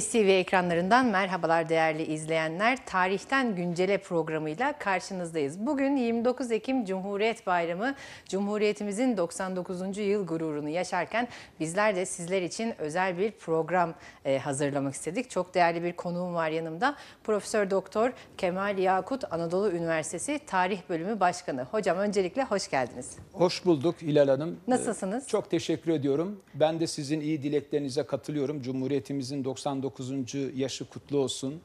STV ekranlarından merhabalar değerli izleyenler. Tarihten Güncele programıyla karşınızdayız. Bugün 29 Ekim Cumhuriyet Bayramı. Cumhuriyetimizin 99. yıl gururunu yaşarken bizler de sizler için özel bir program e, hazırlamak istedik. Çok değerli bir konuğum var yanımda. Profesör Doktor Kemal Yakut Anadolu Üniversitesi Tarih Bölümü Başkanı. Hocam öncelikle hoş geldiniz. Hoş bulduk İlal Hanım. E, Nasılsınız? Çok teşekkür ediyorum. Ben de sizin iyi dileklerinize katılıyorum. Cumhuriyetimizin 99 99. yaşı kutlu olsun.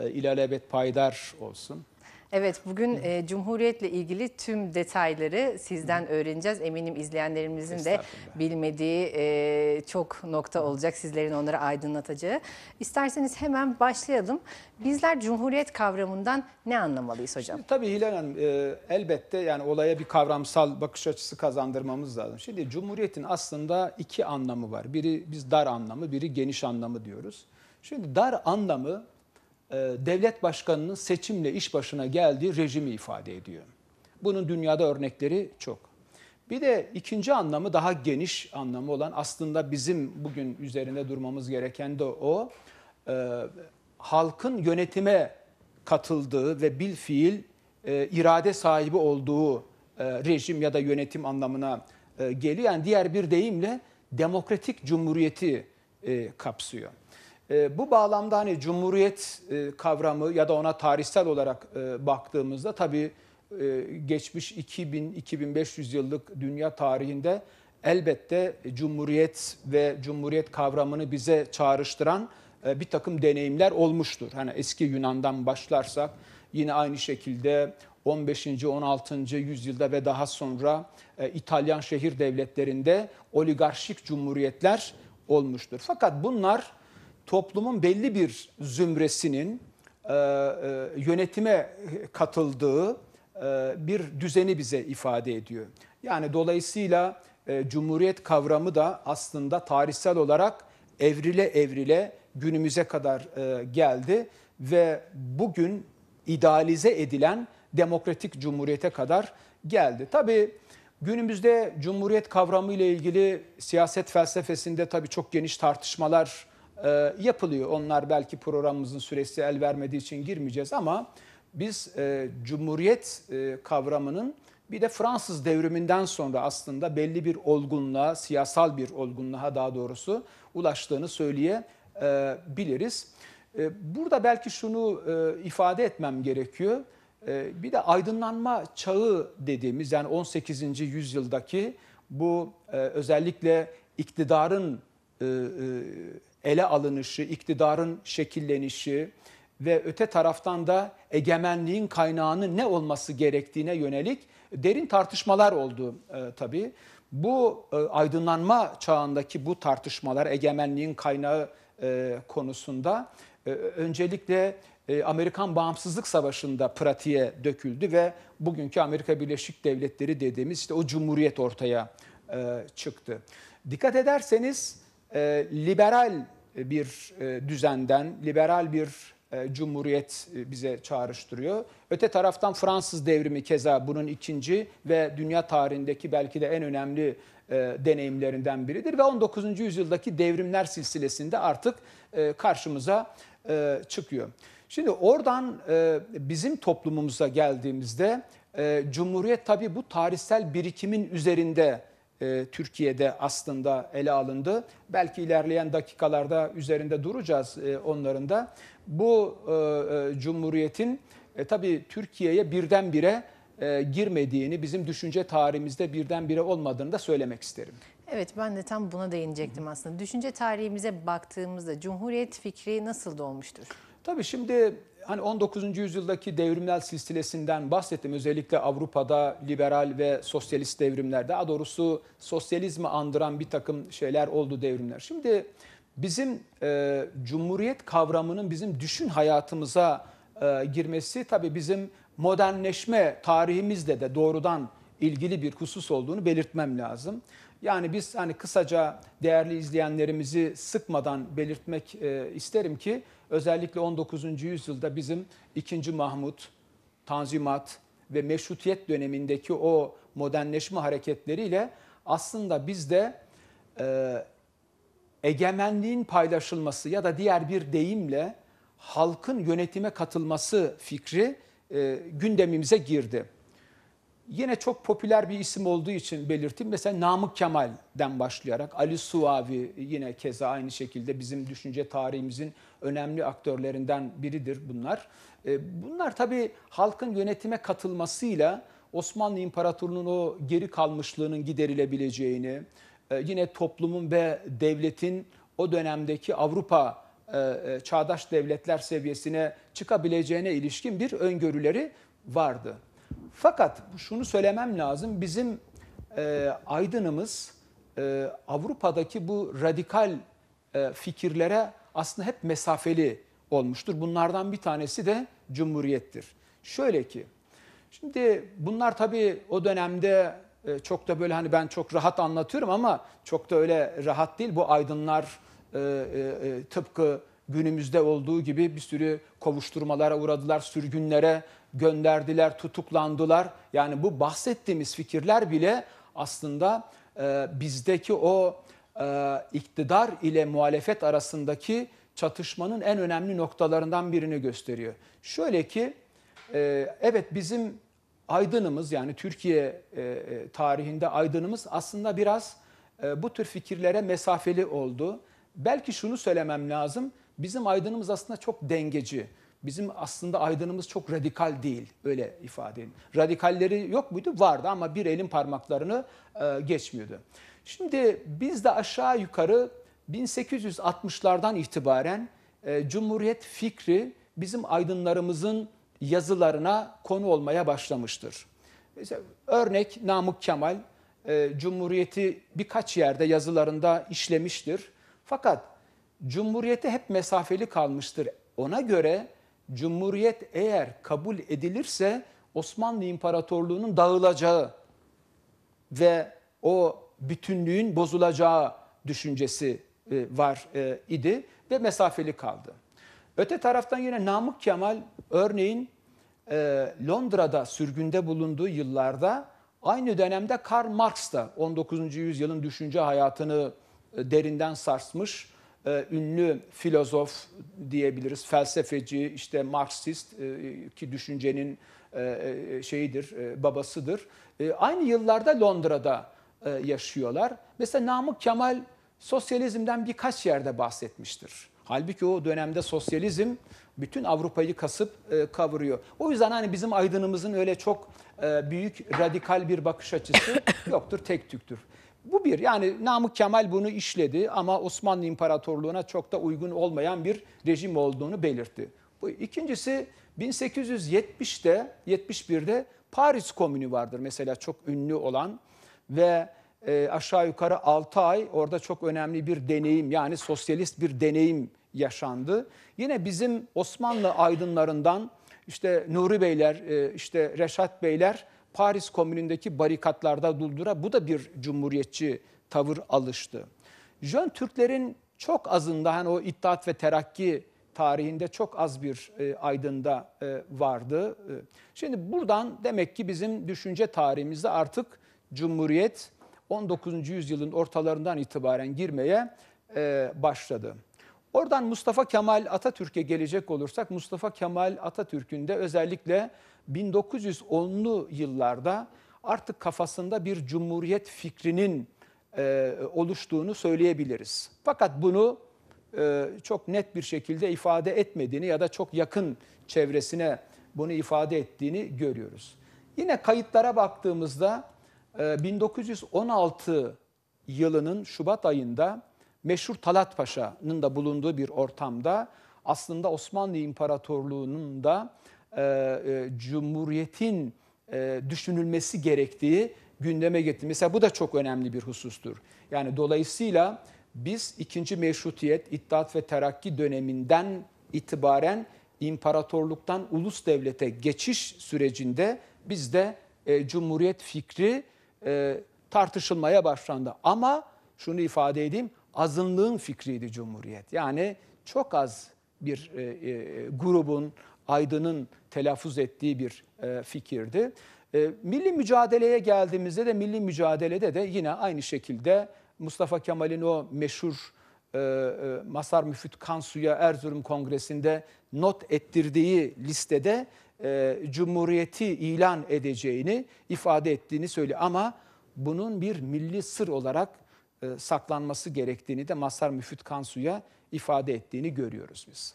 E, İlelebet paydar olsun. Evet bugün e, Cumhuriyet'le ilgili tüm detayları sizden öğreneceğiz. Eminim izleyenlerimizin de bilmediği e, çok nokta olacak sizlerin onları aydınlatacağı. İsterseniz hemen başlayalım. Bizler Cumhuriyet kavramından ne anlamalıyız hocam? Şimdi, tabii Hilal Hanım e, elbette yani olaya bir kavramsal bakış açısı kazandırmamız lazım. Şimdi Cumhuriyet'in aslında iki anlamı var. Biri biz dar anlamı, biri geniş anlamı diyoruz. Şimdi dar anlamı e, devlet başkanının seçimle iş başına geldiği rejimi ifade ediyor. Bunun dünyada örnekleri çok. Bir de ikinci anlamı daha geniş anlamı olan aslında bizim bugün üzerinde durmamız gereken de o e, halkın yönetime katıldığı ve bil fiil e, irade sahibi olduğu rejim ya da yönetim anlamına geliyor. Yani diğer bir deyimle demokratik cumhuriyeti kapsıyor. E, bu bağlamda hani cumhuriyet e, kavramı ya da ona tarihsel olarak e, baktığımızda tabii e, geçmiş 2000-2500 yıllık dünya tarihinde elbette cumhuriyet ve cumhuriyet kavramını bize çağrıştıran e, bir takım deneyimler olmuştur. Hani eski Yunan'dan başlarsak yine aynı şekilde 15. 16. yüzyılda ve daha sonra e, İtalyan şehir devletlerinde oligarşik cumhuriyetler olmuştur. Fakat bunlar toplumun belli bir zümresinin e, e, yönetime katıldığı e, bir düzeni bize ifade ediyor. Yani dolayısıyla e, cumhuriyet kavramı da aslında tarihsel olarak evrile evrile günümüze kadar e, geldi ve bugün idealize edilen demokratik cumhuriyete kadar geldi. Tabii günümüzde cumhuriyet kavramı ile ilgili siyaset felsefesinde tabii çok geniş tartışmalar e, yapılıyor. Onlar belki programımızın süresi el vermediği için girmeyeceğiz ama biz e, cumhuriyet e, kavramının bir de Fransız devriminden sonra aslında belli bir olgunluğa, siyasal bir olgunluğa daha doğrusu ulaştığını söyleyebiliriz. E, e, burada belki şunu e, ifade etmem gerekiyor. Bir de aydınlanma çağı dediğimiz yani 18. yüzyıldaki bu özellikle iktidarın ele alınışı, iktidarın şekillenişi ve öte taraftan da egemenliğin kaynağının ne olması gerektiğine yönelik derin tartışmalar oldu e, tabii. Bu e, aydınlanma çağındaki bu tartışmalar egemenliğin kaynağı e, konusunda e, öncelikle e, Amerikan Bağımsızlık Savaşı'nda pratiğe döküldü ve bugünkü Amerika Birleşik Devletleri dediğimiz işte o cumhuriyet ortaya e, çıktı. Dikkat ederseniz ee, e, liberal bir e, düzenden, liberal bir e, cumhuriyet e, bize çağrıştırıyor. Öte taraftan Fransız devrimi keza bunun ikinci ve dünya tarihindeki belki de en önemli e, deneyimlerinden biridir. Ve 19. yüzyıldaki devrimler silsilesinde artık e, karşımıza e, çıkıyor. Şimdi oradan e, bizim toplumumuza geldiğimizde e, Cumhuriyet tabii bu tarihsel birikimin üzerinde e, Türkiye'de aslında ele alındı. Belki ilerleyen dakikalarda üzerinde duracağız e, onların da. Bu e, cumhuriyetin e, tabii Türkiye'ye birdenbire e, girmediğini, bizim düşünce tarihimizde birdenbire olmadığını da söylemek isterim. Evet ben de tam buna değinecektim aslında. Düşünce tarihimize baktığımızda Cumhuriyet fikri nasıl doğmuştur? Tabii şimdi hani 19. yüzyıldaki devrimler silsilesinden bahsettim. Özellikle Avrupa'da liberal ve sosyalist devrimler, daha doğrusu sosyalizmi andıran bir takım şeyler oldu devrimler. Şimdi bizim e, cumhuriyet kavramının bizim düşün hayatımıza e, girmesi tabii bizim modernleşme tarihimizde de doğrudan ilgili bir husus olduğunu belirtmem lazım. Yani biz hani kısaca değerli izleyenlerimizi sıkmadan belirtmek e, isterim ki Özellikle 19. yüzyılda bizim 2. Mahmut, Tanzimat ve Meşrutiyet dönemindeki o modernleşme hareketleriyle aslında bizde e, egemenliğin paylaşılması ya da diğer bir deyimle halkın yönetime katılması fikri e, gündemimize girdi. Yine çok popüler bir isim olduğu için belirteyim. Mesela Namık Kemal'den başlayarak Ali Suavi yine keza aynı şekilde bizim düşünce tarihimizin önemli aktörlerinden biridir bunlar. E, bunlar tabii halkın yönetime katılmasıyla Osmanlı İmparatorluğu'nun o geri kalmışlığının giderilebileceğini, e, yine toplumun ve devletin o dönemdeki Avrupa e, çağdaş devletler seviyesine çıkabileceğine ilişkin bir öngörüleri vardı. Fakat şunu söylemem lazım. Bizim e, aydınımız e, Avrupa'daki bu radikal e, fikirlere aslında hep mesafeli olmuştur. Bunlardan bir tanesi de Cumhuriyettir. Şöyle ki, şimdi bunlar tabii o dönemde e, çok da böyle hani ben çok rahat anlatıyorum ama çok da öyle rahat değil. Bu aydınlar e, e, e tıpkı günümüzde olduğu gibi bir sürü kovuşturmalara uğradılar, sürgünlere gönderdiler, tutuklandılar. Yani bu bahsettiğimiz fikirler bile aslında e, bizdeki o e, iktidar ile muhalefet arasındaki çatışmanın en önemli noktalarından birini gösteriyor. Şöyle ki e, evet bizim aydınımız yani Türkiye e, e tarihinde aydınımız aslında biraz e, bu tür fikirlere mesafeli oldu. Belki şunu söylemem lazım. Bizim aydınımız aslında çok dengeci. Bizim aslında aydınımız çok radikal değil öyle ifade edeyim. Radikalleri yok muydu? Vardı ama bir elin parmaklarını e, geçmiyordu. Şimdi biz de aşağı yukarı 1860'lardan itibaren e, Cumhuriyet fikri bizim aydınlarımızın yazılarına konu olmaya başlamıştır. Mesela örnek Namık Kemal e, Cumhuriyeti birkaç yerde yazılarında işlemiştir. Fakat Cumhuriyete hep mesafeli kalmıştır. Ona göre Cumhuriyet eğer kabul edilirse Osmanlı İmparatorluğu'nun dağılacağı ve o bütünlüğün bozulacağı düşüncesi e, var e, idi ve mesafeli kaldı. Öte taraftan yine Namık Kemal örneğin e, Londra'da sürgünde bulunduğu yıllarda aynı dönemde Karl Marx da 19. yüzyılın düşünce hayatını derinden sarsmış e, ünlü filozof diyebiliriz, felsefeci, işte Marksist e, ki düşüncenin e, şeyidir, babasıdır. Aynı yıllarda Londra'da yaşıyorlar. Mesela Namık Kemal sosyalizmden birkaç yerde bahsetmiştir. Halbuki o dönemde sosyalizm bütün Avrupa'yı kasıp e, kavuruyor. O yüzden hani bizim aydınımızın öyle çok e, büyük radikal bir bakış açısı yoktur, tek tüktür. Bu bir yani Namık Kemal bunu işledi ama Osmanlı İmparatorluğu'na çok da uygun olmayan bir rejim olduğunu belirtti. Bu ikincisi 1870'te 71'de Paris Komünü vardır mesela çok ünlü olan ve e, aşağı yukarı 6 ay orada çok önemli bir deneyim yani sosyalist bir deneyim yaşandı. Yine bizim Osmanlı aydınlarından işte Nuri Beyler, e, işte Reşat Beyler Paris Komünü'ndeki barikatlarda duldura bu da bir cumhuriyetçi tavır alıştı. Jön Türklerin çok azında hani o İttihat ve Terakki tarihinde çok az bir e, aydında e, vardı. E, şimdi buradan demek ki bizim düşünce tarihimizde artık Cumhuriyet 19. yüzyılın ortalarından itibaren girmeye e, başladı. Oradan Mustafa Kemal Atatürk'e gelecek olursak Mustafa Kemal Atatürk'ün de özellikle 1910'lu yıllarda artık kafasında bir cumhuriyet fikrinin e, oluştuğunu söyleyebiliriz. Fakat bunu e, çok net bir şekilde ifade etmediğini ya da çok yakın çevresine bunu ifade ettiğini görüyoruz. Yine kayıtlara baktığımızda e, 1916 yılının Şubat ayında meşhur Talat Paşa'nın da bulunduğu bir ortamda aslında Osmanlı İmparatorluğu'nun da e, e, cumhuriyetin e, düşünülmesi gerektiği gündeme getirdi. Mesela bu da çok önemli bir husustur. Yani dolayısıyla biz ikinci meşrutiyet, İttihat ve Terakki döneminden itibaren imparatorluktan ulus devlete geçiş sürecinde bizde e, cumhuriyet fikri e, tartışılmaya başlandı. Ama şunu ifade edeyim, azınlığın fikriydi cumhuriyet. Yani çok az bir e, e, grubun, aydının telaffuz ettiği bir e, fikirdi. E, milli mücadeleye geldiğimizde de milli mücadelede de yine aynı şekilde Mustafa Kemal'in o meşhur e, e, Masar Müfit Kansu'ya Erzurum Kongresi'nde not ettirdiği listede e, Cumhuriyeti ilan edeceğini ifade ettiğini söylüyor. Ama bunun bir milli sır olarak e, saklanması gerektiğini de Masar Müfit Kansu'ya ifade ettiğini görüyoruz biz.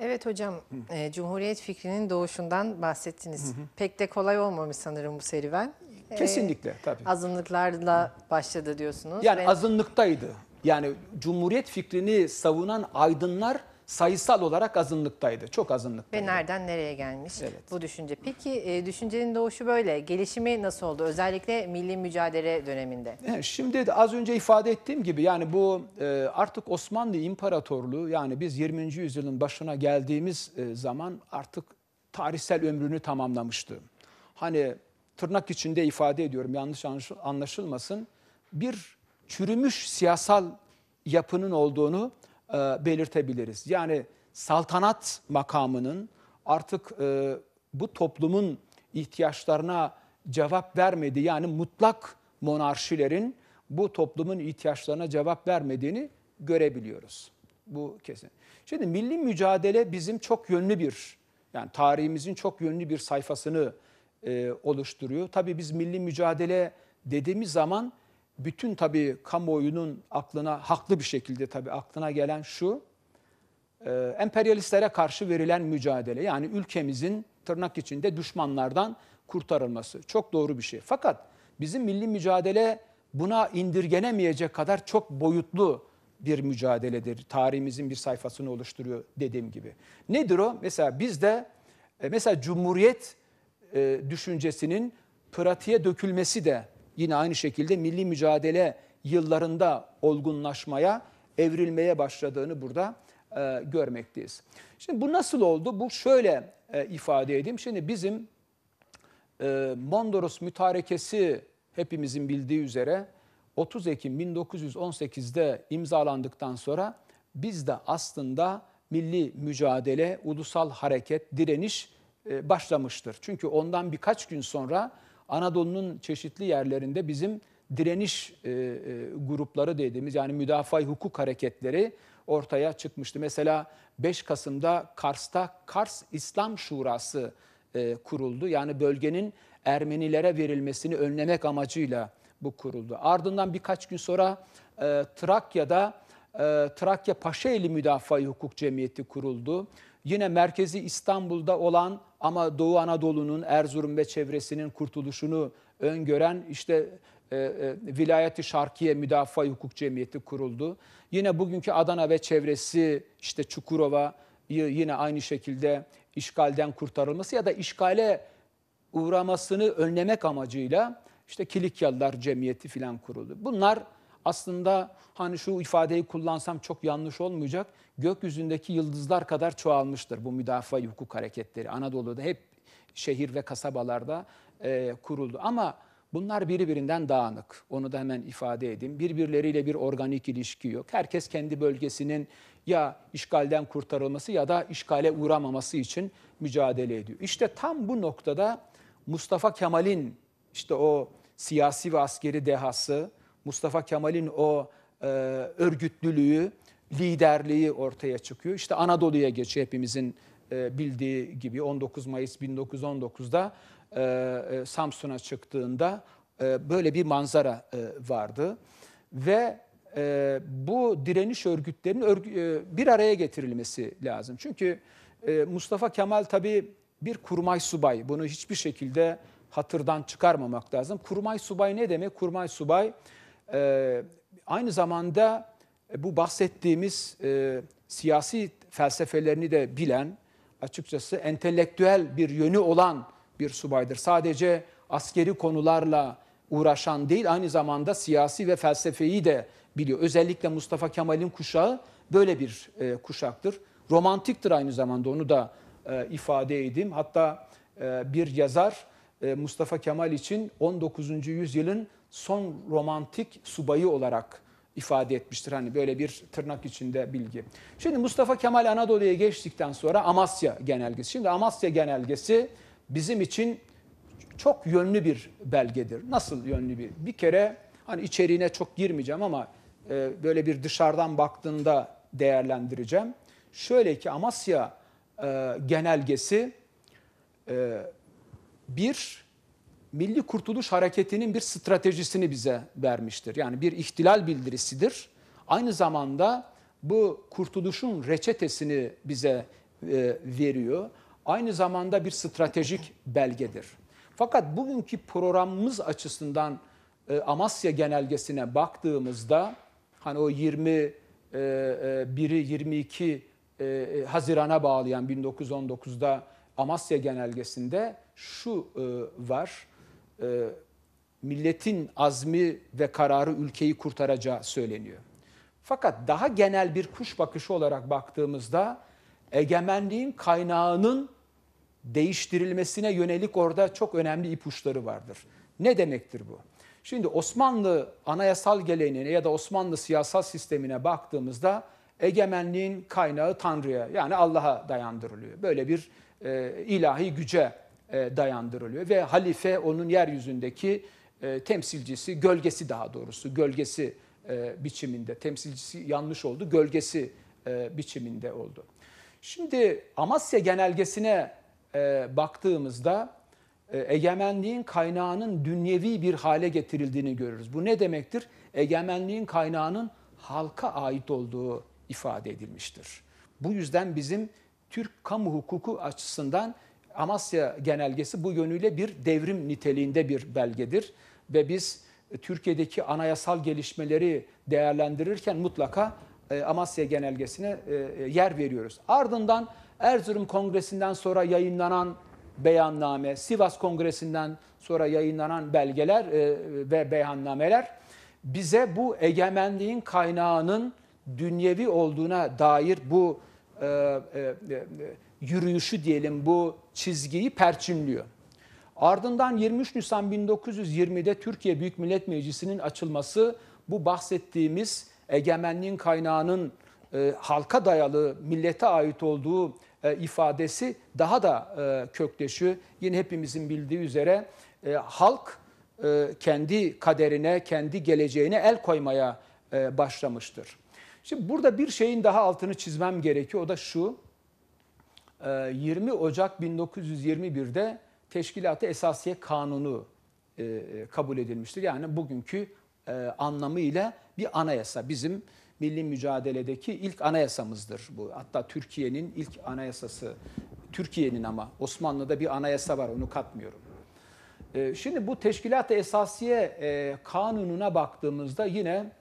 Evet hocam, e, Cumhuriyet fikrinin doğuşundan bahsettiniz. Hı hı. Pek de kolay olmamış sanırım bu serüven. E, Kesinlikle tabii. E, azınlıklarla başladı diyorsunuz. Yani ben... azınlıktaydı. Yani Cumhuriyet fikrini savunan aydınlar sayısal olarak azınlıktaydı. Çok azınlıktaydı. Ve nereden nereye gelmiş evet. bu düşünce. Peki e, düşüncenin doğuşu böyle. Gelişimi nasıl oldu? Özellikle milli mücadele döneminde. E, şimdi az önce ifade ettiğim gibi yani bu e, artık Osmanlı İmparatorluğu yani biz 20. yüzyılın başına geldiğimiz zaman artık tarihsel ömrünü tamamlamıştı. Hani tırnak içinde ifade ediyorum yanlış anlaşılmasın. Bir çürümüş siyasal yapının olduğunu e, belirtebiliriz. Yani saltanat makamının artık e, bu toplumun ihtiyaçlarına cevap vermedi. Yani mutlak monarşilerin bu toplumun ihtiyaçlarına cevap vermediğini görebiliyoruz. Bu kesin. Şimdi milli mücadele bizim çok yönlü bir, yani tarihimizin çok yönlü bir sayfasını e, oluşturuyor. Tabii biz milli mücadele dediğimiz zaman bütün tabii kamuoyunun aklına, haklı bir şekilde tabii aklına gelen şu, e, emperyalistlere karşı verilen mücadele. Yani ülkemizin tırnak içinde düşmanlardan kurtarılması. Çok doğru bir şey. Fakat bizim milli mücadele buna indirgenemeyecek kadar çok boyutlu bir mücadeledir. Tarihimizin bir sayfasını oluşturuyor dediğim gibi. Nedir o? Mesela bizde e, mesela cumhuriyet e, düşüncesinin pratiğe dökülmesi de yine aynı şekilde milli mücadele yıllarında olgunlaşmaya, evrilmeye başladığını burada e, görmekteyiz. Şimdi bu nasıl oldu? Bu şöyle e, ifade edeyim. Şimdi bizim e, Mondros Mütarekesi hepimizin bildiği üzere 30 Ekim 1918'de imzalandıktan sonra biz de aslında milli mücadele, ulusal hareket, direniş e, başlamıştır. Çünkü ondan birkaç gün sonra Anadolu'nun çeşitli yerlerinde bizim direniş e, e, grupları dediğimiz yani müdafaa hukuk hareketleri ortaya çıkmıştı. Mesela 5 Kasım'da Kars'ta Kars İslam Şurası e, kuruldu. Yani bölgenin Ermenilere verilmesini önlemek amacıyla bu kuruldu. Ardından birkaç gün sonra e, Trakya'da e, Trakya Paşaeli Müdafaa Hukuk Cemiyeti kuruldu yine merkezi İstanbul'da olan ama Doğu Anadolu'nun Erzurum ve çevresinin kurtuluşunu öngören işte e, e, Vilayeti Şarkiye Müdafaa Hukuk Cemiyeti kuruldu. Yine bugünkü Adana ve çevresi işte Çukurova yine aynı şekilde işgalden kurtarılması ya da işgale uğramasını önlemek amacıyla işte Kilikyalılar Cemiyeti filan kuruldu. Bunlar aslında hani şu ifadeyi kullansam çok yanlış olmayacak. Gökyüzündeki yıldızlar kadar çoğalmıştır bu müdafaa hukuk hareketleri. Anadolu'da hep şehir ve kasabalarda e, kuruldu. Ama bunlar birbirinden dağınık. Onu da hemen ifade edeyim. Birbirleriyle bir organik ilişki yok. Herkes kendi bölgesinin ya işgalden kurtarılması ya da işgale uğramaması için mücadele ediyor. İşte tam bu noktada Mustafa Kemal'in işte o siyasi ve askeri dehası Mustafa Kemal'in o e, örgütlülüğü, liderliği ortaya çıkıyor. İşte Anadolu'ya geçiyor hepimizin e, bildiği gibi 19 Mayıs 1919'da e, e, Samsun'a çıktığında e, böyle bir manzara e, vardı. Ve e, bu direniş örgütlerinin örgü, e, bir araya getirilmesi lazım. Çünkü e, Mustafa Kemal tabii bir kurmay subay. Bunu hiçbir şekilde hatırdan çıkarmamak lazım. Kurmay subay ne demek? Kurmay subay e, aynı zamanda e, bu bahsettiğimiz e, siyasi felsefelerini de bilen, açıkçası entelektüel bir yönü olan bir subaydır. Sadece askeri konularla uğraşan değil, aynı zamanda siyasi ve felsefeyi de biliyor. Özellikle Mustafa Kemal'in kuşağı böyle bir e, kuşaktır. Romantiktir aynı zamanda, onu da e, ifade edeyim. Hatta e, bir yazar e, Mustafa Kemal için 19. yüzyılın son romantik subayı olarak ifade etmiştir. Hani böyle bir tırnak içinde bilgi. Şimdi Mustafa Kemal Anadolu'ya geçtikten sonra Amasya Genelgesi. Şimdi Amasya Genelgesi bizim için çok yönlü bir belgedir. Nasıl yönlü bir? Bir kere hani içeriğine çok girmeyeceğim ama e, böyle bir dışarıdan baktığında değerlendireceğim. Şöyle ki Amasya e, Genelgesi e, bir Milli Kurtuluş Hareketi'nin bir stratejisini bize vermiştir. Yani bir ihtilal bildirisidir. Aynı zamanda bu kurtuluşun reçetesini bize e, veriyor. Aynı zamanda bir stratejik belgedir. Fakat bugünkü programımız açısından e, Amasya genelgesine baktığımızda hani o 20 1'i 22 Haziran'a bağlayan 1919'da Amasya genelgesinde şu e, var e, milletin azmi ve kararı ülkeyi kurtaracağı söyleniyor. Fakat daha genel bir kuş bakışı olarak baktığımızda egemenliğin kaynağının değiştirilmesine yönelik orada çok önemli ipuçları vardır. Ne demektir bu? Şimdi Osmanlı anayasal geleneğine ya da Osmanlı siyasal sistemine baktığımızda egemenliğin kaynağı Tanrı'ya yani Allah'a dayandırılıyor. Böyle bir e, ilahi güce e, dayandırılıyor ve halife onun yeryüzündeki e, temsilcisi, gölgesi daha doğrusu, gölgesi e, biçiminde, temsilcisi yanlış oldu, gölgesi biçiminde oldu. Şimdi Amasya genelgesine baktığımızda egemenliğin kaynağının dünyevi bir hale getirildiğini görürüz. Bu ne demektir? Egemenliğin kaynağının halka ait olduğu ifade edilmiştir. Bu yüzden bizim Türk kamu hukuku açısından Amasya genelgesi bu yönüyle bir devrim niteliğinde bir belgedir ve biz e, Türkiye'deki anayasal gelişmeleri değerlendirirken mutlaka e, Amasya genelgesine e, yer veriyoruz. Ardından Erzurum Kongresi'nden sonra yayınlanan beyanname, Sivas Kongresi'nden sonra yayınlanan belgeler ve beyannameler bize bu egemenliğin kaynağının dünyevi olduğuna dair bu yürüyüşü diyelim, bu çizgiyi perçinliyor. Ardından 23 Nisan 1920'de Türkiye Büyük Millet Meclisi'nin açılması bu bahsettiğimiz egemenliğin kaynağının e, halka dayalı, millete ait olduğu e, ifadesi daha da e, kökleşiyor. Yine hepimizin bildiği üzere e, halk e, kendi kaderine, kendi geleceğine el koymaya e, başlamıştır. Şimdi burada bir şeyin daha altını çizmem gerekiyor. O da şu, 20 ee, Ocak 1921'de Teşkilat-ı Esasiye Kanunu e, e, kabul edilmiştir. Yani bugünkü e, anlamıyla bir anayasa bizim milli mücadeledeki ilk anayasamızdır bu. Hatta Türkiye'nin ilk anayasası. Türkiye'nin ama Osmanlı'da bir anayasa var onu katmıyorum. Şimdi bu Teşkilat-ı Esasiye kanununa baktığımızda yine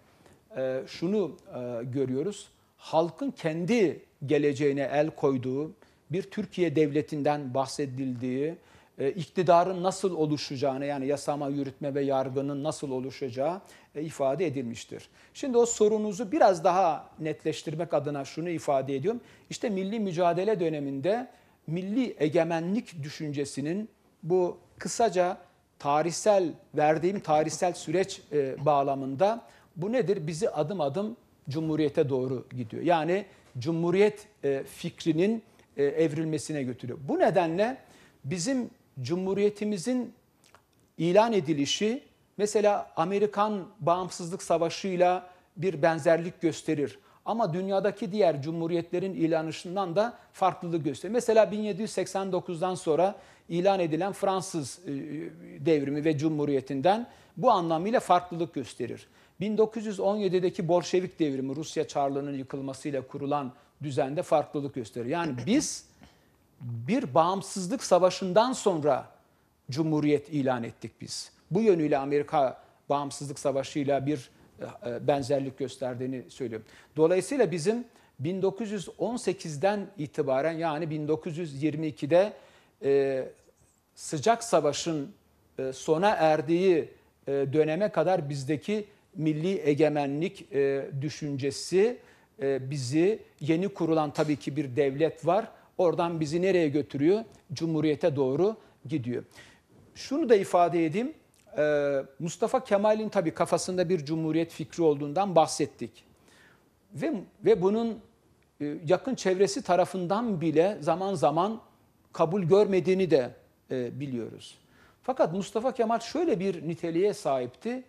şunu görüyoruz. Halkın kendi geleceğine el koyduğu, bir Türkiye devletinden bahsedildiği, e, iktidarın nasıl oluşacağını yani yasama, yürütme ve yargının nasıl oluşacağı e, ifade edilmiştir. Şimdi o sorunuzu biraz daha netleştirmek adına şunu ifade ediyorum. İşte milli mücadele döneminde milli egemenlik düşüncesinin bu kısaca tarihsel verdiğim tarihsel süreç e, bağlamında bu nedir? Bizi adım adım cumhuriyete doğru gidiyor. Yani cumhuriyet fikrinin e, evrilmesine götürüyor. Bu nedenle bizim cumhuriyetimizin ilan edilişi mesela Amerikan bağımsızlık savaşıyla bir benzerlik gösterir. Ama dünyadaki diğer cumhuriyetlerin ilanışından da farklılığı gösterir. Mesela 1789'dan sonra ilan edilen Fransız e, devrimi ve cumhuriyetinden bu anlamıyla farklılık gösterir. 1917'deki Bolşevik devrimi Rusya Çarlığı'nın yıkılmasıyla kurulan düzende farklılık gösteriyor. Yani biz bir bağımsızlık savaşından sonra cumhuriyet ilan ettik biz. Bu yönüyle Amerika bağımsızlık savaşıyla bir e, e, benzerlik gösterdiğini söylüyorum. Dolayısıyla bizim 1918'den itibaren yani 1922'de e, sıcak savaşın sona erdiği döneme kadar bizdeki milli egemenlik düşüncesi ee, bizi yeni kurulan tabii ki bir devlet var. Oradan bizi nereye götürüyor? Cumhuriyete doğru gidiyor. Şunu da ifade edeyim. Ee, Mustafa Kemal'in tabii kafasında bir cumhuriyet fikri olduğundan bahsettik. Ve, ve bunun e, yakın çevresi tarafından bile zaman zaman kabul görmediğini de e, biliyoruz. Fakat Mustafa Kemal şöyle bir niteliğe sahipti.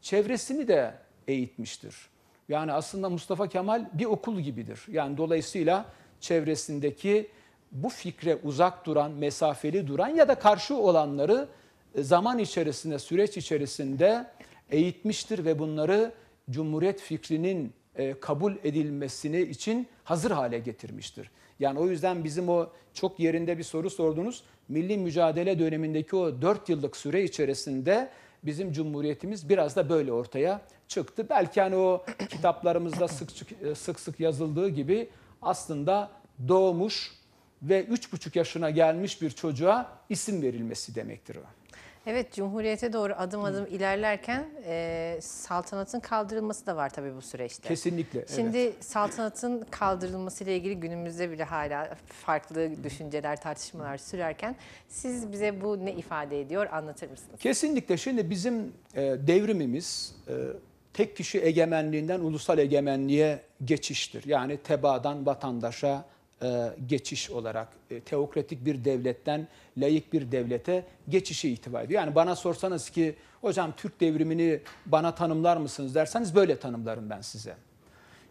Çevresini de eğitmiştir. Yani aslında Mustafa Kemal bir okul gibidir. Yani dolayısıyla çevresindeki bu fikre uzak duran, mesafeli duran ya da karşı olanları e, zaman içerisinde, süreç içerisinde eğitmiştir ve bunları Cumhuriyet fikrinin e, kabul edilmesini için hazır hale getirmiştir. Yani o yüzden bizim o çok yerinde bir soru sordunuz. Milli mücadele dönemindeki o 4 yıllık süre içerisinde bizim cumhuriyetimiz biraz da böyle ortaya çıktı. Belki hani o kitaplarımızda sık e, sık, sık yazıldığı gibi aslında doğmuş ve üç buçuk yaşına gelmiş bir çocuğa isim verilmesi demektir o. Evet, Cumhuriyete doğru adım adım Hı. ilerlerken e, saltanatın kaldırılması da var tabii bu süreçte. Kesinlikle. Şimdi evet. saltanatın kaldırılması ile ilgili günümüzde bile hala farklı düşünceler, tartışmalar sürerken siz bize bu ne ifade ediyor anlatır mısınız? Kesinlikle. Şimdi bizim e, devrimimiz e, tek kişi egemenliğinden ulusal egemenliğe geçiştir. Yani tebaadan vatandaşa e, geçiş olarak e, teokratik bir devletten layık bir devlete geçişi itibar ediyor. Yani bana sorsanız ki hocam Türk devrimini bana tanımlar mısınız derseniz böyle tanımlarım ben size.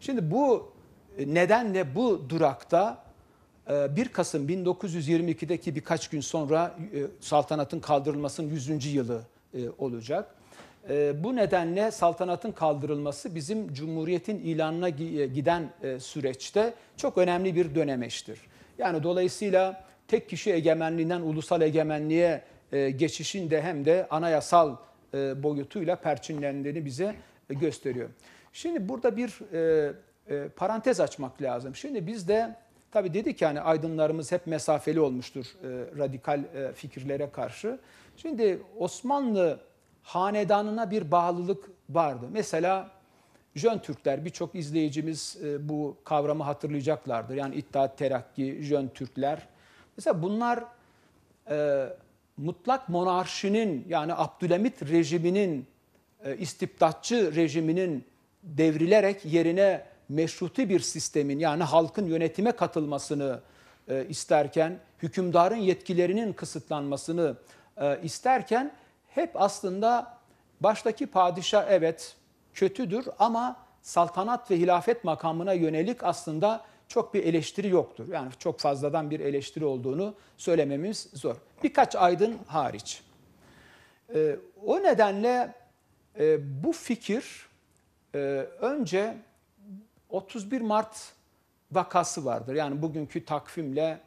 Şimdi bu e, nedenle bu durakta 1 e, Kasım 1922'deki birkaç gün sonra e, saltanatın kaldırılmasının 100. yılı olacak. E, bu nedenle saltanatın kaldırılması bizim Cumhuriyet'in ilanına e, giden e, süreçte çok önemli bir dönemeçtir. Yani dolayısıyla tek kişi egemenliğinden ulusal egemenliğe e, geçişin de hem de anayasal e, boyutuyla perçinlendiğini bize e, gösteriyor. Şimdi burada bir e, e, parantez açmak lazım. Şimdi biz de tabi dedik yani aydınlarımız hep mesafeli olmuştur e, radikal e, fikirlere karşı. Şimdi Osmanlı hanedanına bir bağlılık vardı. Mesela Jön Türkler birçok izleyicimiz e, bu kavramı hatırlayacaklardır. Yani İttihat Terakki, Jön Türkler. Mesela bunlar e, mutlak monarşinin yani Abdülhamit rejiminin e, istibdatçı rejiminin devrilerek yerine meşruti bir sistemin yani halkın yönetime katılmasını e, isterken hükümdarın yetkilerinin kısıtlanmasını e, isterken hep aslında baştaki padişah evet kötüdür ama saltanat ve hilafet makamına yönelik aslında çok bir eleştiri yoktur. Yani çok fazladan bir eleştiri olduğunu söylememiz zor. Birkaç aydın hariç. E, o nedenle e, bu fikir e, önce 31 Mart vakası vardır. Yani bugünkü takvimle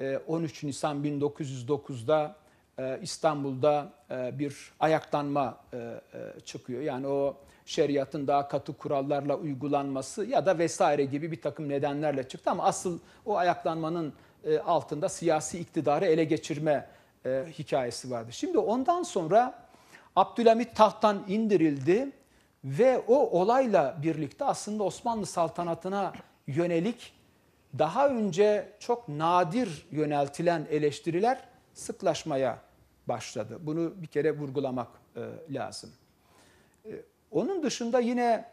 e, 13 Nisan 1909'da e, İstanbul'da e, bir ayaklanma e, çıkıyor. Yani o şeriatın daha katı kurallarla uygulanması ya da vesaire gibi bir takım nedenlerle çıktı. Ama asıl o ayaklanmanın altında siyasi iktidarı ele geçirme hikayesi vardı. Şimdi ondan sonra Abdülhamit tahttan indirildi ve o olayla birlikte aslında Osmanlı saltanatına yönelik daha önce çok nadir yöneltilen eleştiriler sıklaşmaya başladı. Bunu bir kere vurgulamak e, lazım. E, onun dışında yine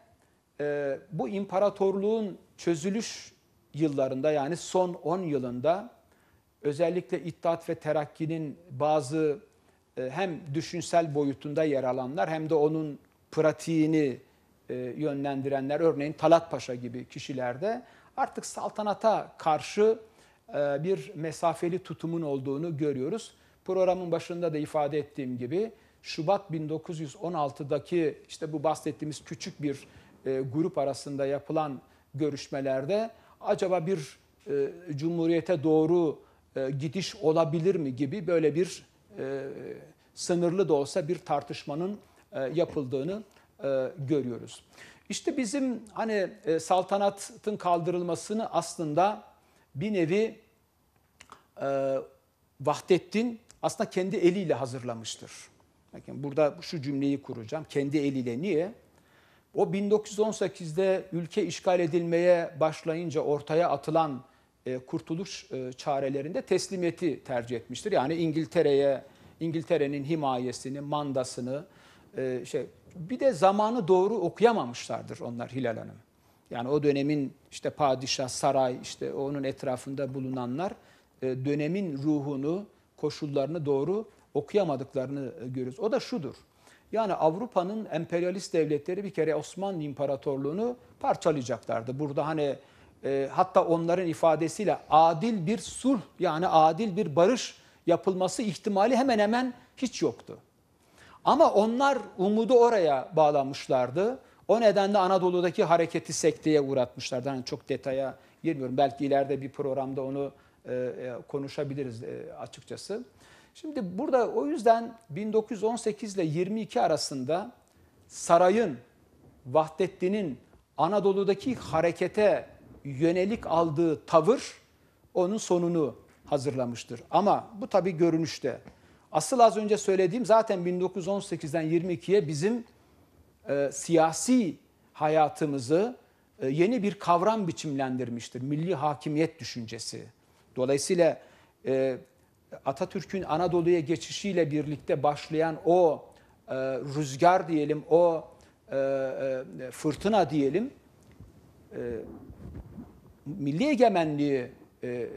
e, bu imparatorluğun çözülüş yıllarında yani son 10 yılında özellikle İttihat ve Terakki'nin bazı e, hem düşünsel boyutunda yer alanlar hem de onun pratiğini e, yönlendirenler örneğin Talat Paşa gibi kişilerde artık saltanata karşı e, bir mesafeli tutumun olduğunu görüyoruz. Programın başında da ifade ettiğim gibi Şubat 1916'daki işte bu bahsettiğimiz küçük bir e, grup arasında yapılan görüşmelerde acaba bir e, cumhuriyete doğru e, gidiş olabilir mi gibi böyle bir e, sınırlı da olsa bir tartışmanın e, yapıldığını e, görüyoruz. İşte bizim hani e, saltanatın kaldırılmasını aslında bir nevi e, Vahdettin aslında kendi eliyle hazırlamıştır. Bakın burada şu cümleyi kuracağım. Kendi eliyle niye? O 1918'de ülke işgal edilmeye başlayınca ortaya atılan e, kurtuluş e, çarelerinde teslimiyeti tercih etmiştir. Yani İngiltere'ye, İngiltere'nin himayesini, mandasını, e, şey bir de zamanı doğru okuyamamışlardır onlar Hilal Hanım. Yani o dönemin işte padişah, saray, işte onun etrafında bulunanlar e, dönemin ruhunu, koşullarını doğru okuyamadıklarını e, görüyoruz. O da şudur. Yani Avrupa'nın emperyalist devletleri bir kere Osmanlı İmparatorluğunu parçalayacaklardı. Burada hani e, hatta onların ifadesiyle adil bir sulh yani adil bir barış yapılması ihtimali hemen hemen hiç yoktu. Ama onlar umudu oraya bağlamışlardı. O nedenle Anadolu'daki hareketi sekteye uğratmışlardı. Yani çok detaya girmiyorum. Belki ileride bir programda onu e, e, konuşabiliriz e, açıkçası. Şimdi burada o yüzden 1918 ile 22 arasında sarayın, Vahdettin'in Anadolu'daki harekete yönelik aldığı tavır onun sonunu hazırlamıştır. Ama bu tabi görünüşte. Asıl az önce söylediğim zaten 1918'den 22'ye bizim e, siyasi hayatımızı e, yeni bir kavram biçimlendirmiştir. Milli hakimiyet düşüncesi. Dolayısıyla e, Atatürk'ün Anadolu'ya geçişiyle birlikte başlayan o e, rüzgar diyelim, o e, e, fırtına diyelim, e, milli egemenliği e, e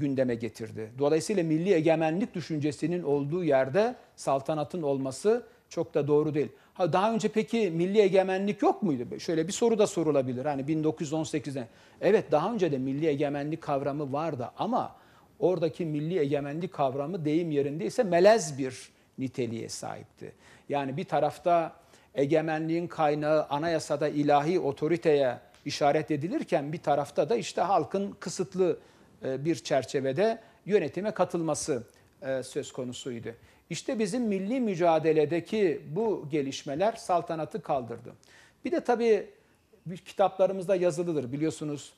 gündeme getirdi. Dolayısıyla milli egemenlik düşüncesinin olduğu yerde saltanatın olması çok da doğru değil. Ha, daha önce peki milli egemenlik yok muydu? Şöyle bir soru da sorulabilir. Hani 1918'den. Evet daha önce de milli egemenlik kavramı vardı ama oradaki milli egemenlik kavramı deyim yerinde ise melez bir niteliğe sahipti. Yani bir tarafta egemenliğin kaynağı anayasada ilahi otoriteye işaret edilirken bir tarafta da işte halkın kısıtlı e, bir çerçevede yönetime katılması e, söz konusuydu. İşte bizim milli mücadeledeki bu gelişmeler saltanatı kaldırdı. Bir de tabii kitaplarımızda yazılıdır biliyorsunuz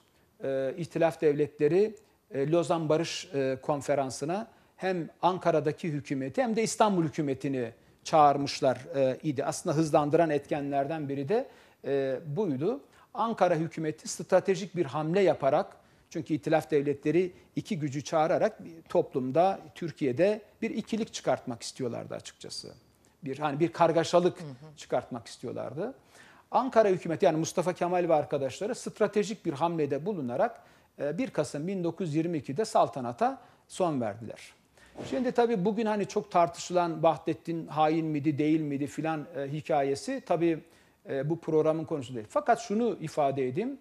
e, İhtilaf Devletleri e, Lozan Barış e, Konferansı'na hem Ankara'daki hükümeti hem de İstanbul hükümetini çağırmışlar e, idi. Aslında hızlandıran etkenlerden biri de e, buydu. Ankara hükümeti stratejik bir hamle yaparak çünkü itilaf devletleri iki gücü çağırarak toplumda Türkiye'de bir ikilik çıkartmak istiyorlardı açıkçası. Bir hani bir kargaşalık hı hı. çıkartmak istiyorlardı. Ankara hükümeti yani Mustafa Kemal ve arkadaşları stratejik bir hamlede bulunarak 1 e, Kasım 1922'de saltanata son verdiler. Şimdi tabii bugün hani çok tartışılan Bahdettin hain miydi değil miydi filan e, hikayesi tabii e, bu programın konusu değil. Fakat şunu ifade edeyim.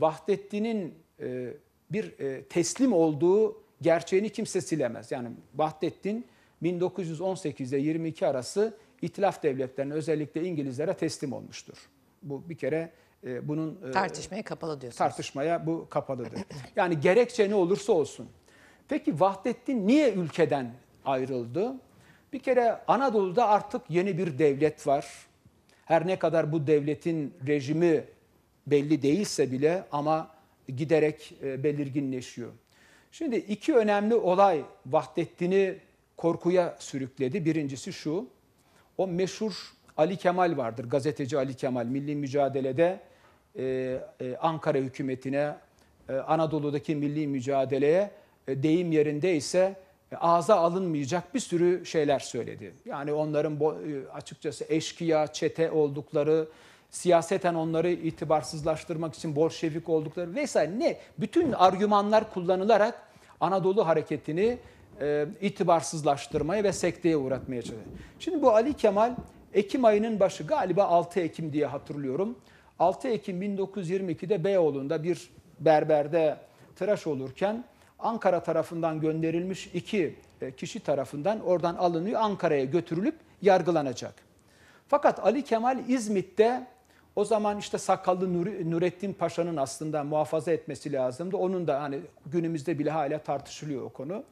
Vahdettin'in e, bir e, teslim olduğu gerçeğini kimse silemez. Yani Vahdettin 1918 ile 22 arası itilaf devletlerine özellikle İngilizlere teslim olmuştur. Bu bir kere e, bunun e, tartışmaya kapalı diyorsunuz. Tartışmaya bu kapalıdır. Yani gerekçe ne olursa olsun. Peki Vahdettin niye ülkeden ayrıldı? Bir kere Anadolu'da artık yeni bir devlet var. Her ne kadar bu devletin rejimi belli değilse bile ama giderek e, belirginleşiyor. Şimdi iki önemli olay Vahdettin'i korkuya sürükledi. Birincisi şu, o meşhur Ali Kemal vardır, gazeteci Ali Kemal. Milli Mücadele'de e, e, Ankara hükümetine, e, Anadolu'daki milli mücadeleye e, deyim yerinde ise e, ağza alınmayacak bir sürü şeyler söyledi. Yani onların bo- e, açıkçası eşkıya, çete oldukları, siyaseten onları itibarsızlaştırmak için Bolşevik oldukları vesaire ne? Bütün argümanlar kullanılarak Anadolu hareketini e, itibarsızlaştırmaya ve sekteye uğratmaya çalışıyor. Şimdi bu Ali Kemal Ekim ayının başı galiba 6 Ekim diye hatırlıyorum. 6 Ekim 1922'de Beyoğlu'nda bir berberde tıraş olurken Ankara tarafından gönderilmiş iki e, kişi tarafından oradan alınıyor Ankara'ya götürülüp yargılanacak. Fakat Ali Kemal İzmit'te o zaman işte sakallı Nurettin Paşa'nın aslında muhafaza etmesi lazımdı. Onun da hani günümüzde bile hala tartışılıyor o konu.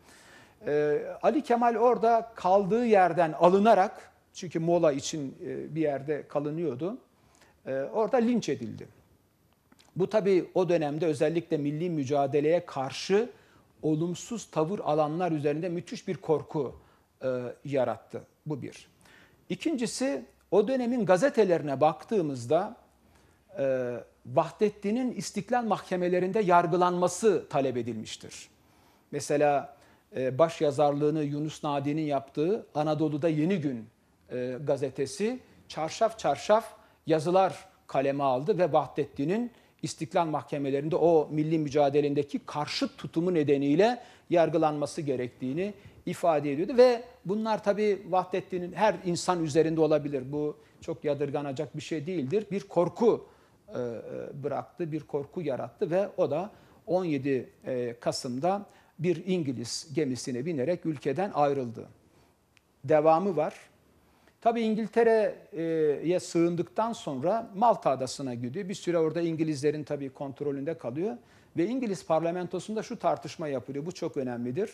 Ee, Ali Kemal orada kaldığı yerden alınarak çünkü Mola için e, bir yerde kalınıyordu. E, orada linç edildi. Bu tabii o dönemde özellikle milli mücadeleye karşı olumsuz tavır alanlar üzerinde müthiş bir korku e, yarattı. Bu bir. İkincisi o dönemin gazetelerine baktığımızda e, Vahdettin'in istiklal mahkemelerinde yargılanması talep edilmiştir. Mesela e, baş yazarlığını Yunus Nadi'nin yaptığı Anadolu'da Yeni Gün e, gazetesi çarşaf çarşaf yazılar kaleme aldı ve Vahdettin'in istiklal mahkemelerinde o milli mücadelendeki karşıt tutumu nedeniyle yargılanması gerektiğini ifade ediyordu ve bunlar tabii Vahdettin'in her insan üzerinde olabilir. Bu çok yadırganacak bir şey değildir. Bir korku e, e, bıraktı, bir korku yarattı ve o da 17 e, Kasım'da bir İngiliz gemisine binerek ülkeden ayrıldı. Devamı var. Tabi İngiltere'ye sığındıktan sonra Malta Adası'na gidiyor. Bir süre orada İngilizlerin tabii kontrolünde kalıyor. Ve İngiliz parlamentosunda şu tartışma yapılıyor. Bu çok önemlidir.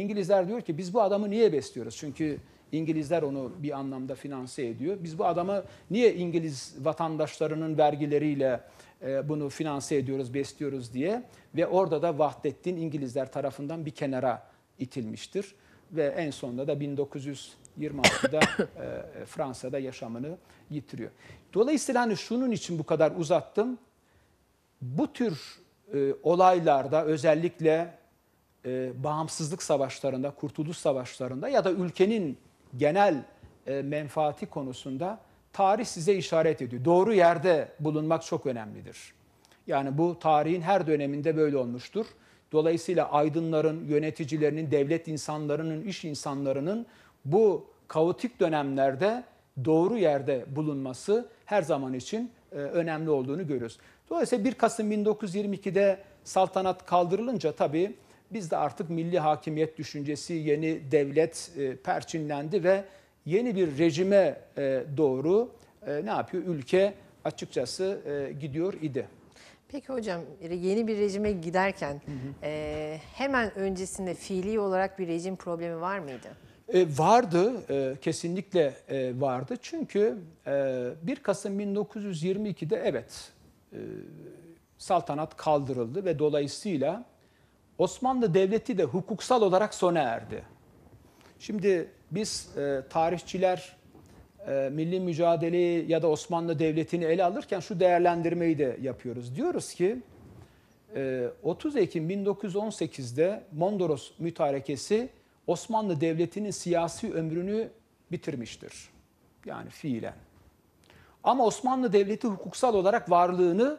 İngilizler diyor ki biz bu adamı niye besliyoruz? Çünkü İngilizler onu bir anlamda finanse ediyor. Biz bu adamı niye İngiliz vatandaşlarının vergileriyle e, bunu finanse ediyoruz, besliyoruz diye. Ve orada da Vahdettin İngilizler tarafından bir kenara itilmiştir. Ve en sonunda da 1926'da e, e, Fransa'da yaşamını yitiriyor. Dolayısıyla hani şunun için bu kadar uzattım. Bu tür olaylarda özellikle e, bağımsızlık savaşlarında, kurtuluş savaşlarında ya da ülkenin genel e, menfaati konusunda tarih size işaret ediyor. Doğru yerde bulunmak çok önemlidir. Yani bu tarihin her döneminde böyle olmuştur. Dolayısıyla aydınların, yöneticilerinin, devlet insanlarının, iş insanlarının bu kaotik dönemlerde doğru yerde bulunması her zaman için e, önemli olduğunu görüyoruz. Dolayısıyla 1 Kasım 1922'de saltanat kaldırılınca tabii biz de artık milli hakimiyet düşüncesi yeni devlet e, perçinlendi ve yeni bir rejime e, doğru e, ne yapıyor? Ülke açıkçası e, gidiyor idi. Peki hocam yeni bir rejime giderken hı hı. E, hemen öncesinde fiili olarak bir rejim problemi var mıydı? E, vardı, e, kesinlikle e, vardı. Çünkü e, 1 Kasım 1922'de evet e, saltanat kaldırıldı ve dolayısıyla Osmanlı Devleti de hukuksal olarak sona erdi. Şimdi biz e, tarihçiler e, milli mücadeleyi ya da Osmanlı Devleti'ni ele alırken şu değerlendirmeyi de yapıyoruz. Diyoruz ki e, 30 Ekim 1918'de Mondros Mütarekesi Osmanlı Devleti'nin siyasi ömrünü bitirmiştir. Yani fiilen. Ama Osmanlı Devleti hukuksal olarak varlığını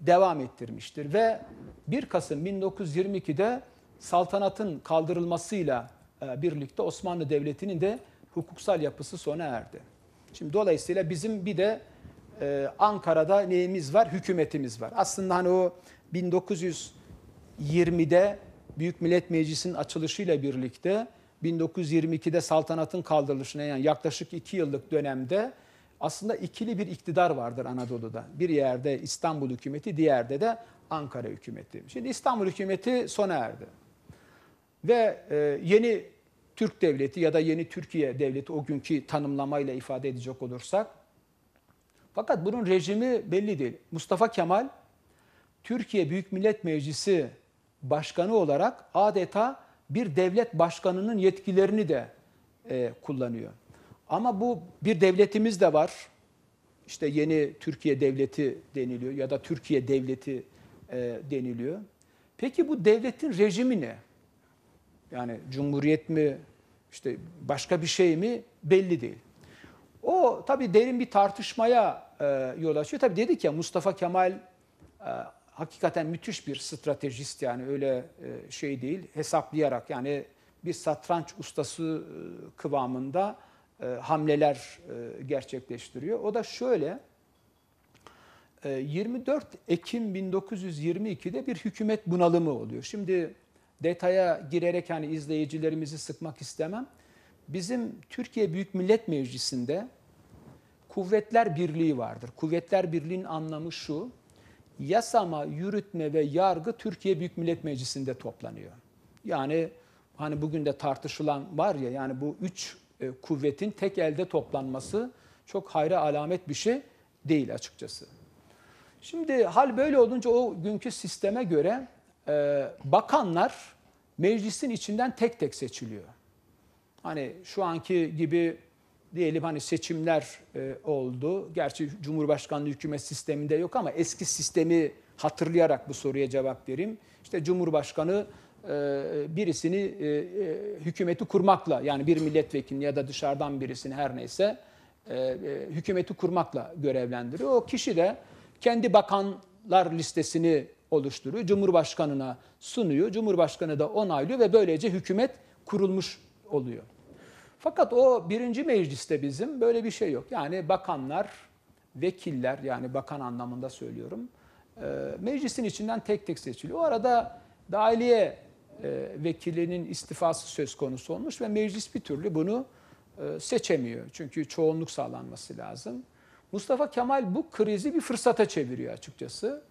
devam ettirmiştir ve 1 Kasım 1922'de saltanatın kaldırılmasıyla e, birlikte Osmanlı Devleti'nin de hukuksal yapısı sona erdi. Şimdi dolayısıyla bizim bir de e, Ankara'da neyimiz var? Hükümetimiz var. Aslında hani o 1920'de Büyük Millet Meclisi'nin açılışıyla birlikte 1922'de saltanatın kaldırılışına yani yaklaşık iki yıllık dönemde aslında ikili bir iktidar vardır Anadolu'da. Bir yerde İstanbul hükümeti, diğerde de Ankara hükümeti. Şimdi İstanbul hükümeti sona erdi. Ve e, yeni Türk devleti ya da yeni Türkiye devleti o günkü tanımlamayla ifade edecek olursak. Fakat bunun rejimi belli değil. Mustafa Kemal Türkiye Büyük Millet Meclisi başkanı olarak adeta bir devlet başkanının yetkilerini de e, kullanıyor. Ama bu bir devletimiz de var. İşte yeni Türkiye Devleti deniliyor ya da Türkiye Devleti e, deniliyor. Peki bu devletin rejimi ne? Yani cumhuriyet mi, işte başka bir şey mi belli değil. O tabii derin bir tartışmaya e, yol açıyor. Tabii dedik ya Mustafa Kemal e, hakikaten müthiş bir stratejist yani öyle e, şey değil. Hesaplayarak yani bir satranç ustası e, kıvamında e, hamleler e, gerçekleştiriyor. O da şöyle, e, 24 Ekim 1922'de bir hükümet bunalımı oluyor. Şimdi detaya girerek hani izleyicilerimizi sıkmak istemem. Bizim Türkiye Büyük Millet Meclisi'nde Kuvvetler Birliği vardır. Kuvvetler Birliği'nin anlamı şu, yasama, yürütme ve yargı Türkiye Büyük Millet Meclisi'nde toplanıyor. Yani hani bugün de tartışılan var ya yani bu üç e, kuvvetin tek elde toplanması çok hayra alamet bir şey değil açıkçası. Şimdi hal böyle olunca o günkü sisteme göre e, bakanlar meclisin içinden tek tek seçiliyor. Hani şu anki gibi diyelim hani seçimler e, oldu. Gerçi Cumhurbaşkanlığı hükümet sisteminde yok ama eski sistemi hatırlayarak bu soruya cevap vereyim. İşte Cumhurbaşkanı e, birisini e, e, hükümeti kurmakla yani bir milletvekili ya da dışarıdan birisini her neyse hükümeti kurmakla görevlendiriyor. O kişi de kendi bakanlar listesini oluşturuyor. Cumhurbaşkanına sunuyor. Cumhurbaşkanı da onaylıyor ve böylece hükümet kurulmuş oluyor. Fakat o birinci mecliste bizim böyle bir şey yok. Yani bakanlar, vekiller yani bakan anlamında söylüyorum. Meclisin içinden tek tek seçiliyor. O arada dahiliye e, vekilinin istifası söz konusu olmuş ve meclis bir türlü bunu e, seçemiyor. Çünkü çoğunluk sağlanması lazım. Mustafa Kemal bu krizi bir fırsata çeviriyor açıkçası.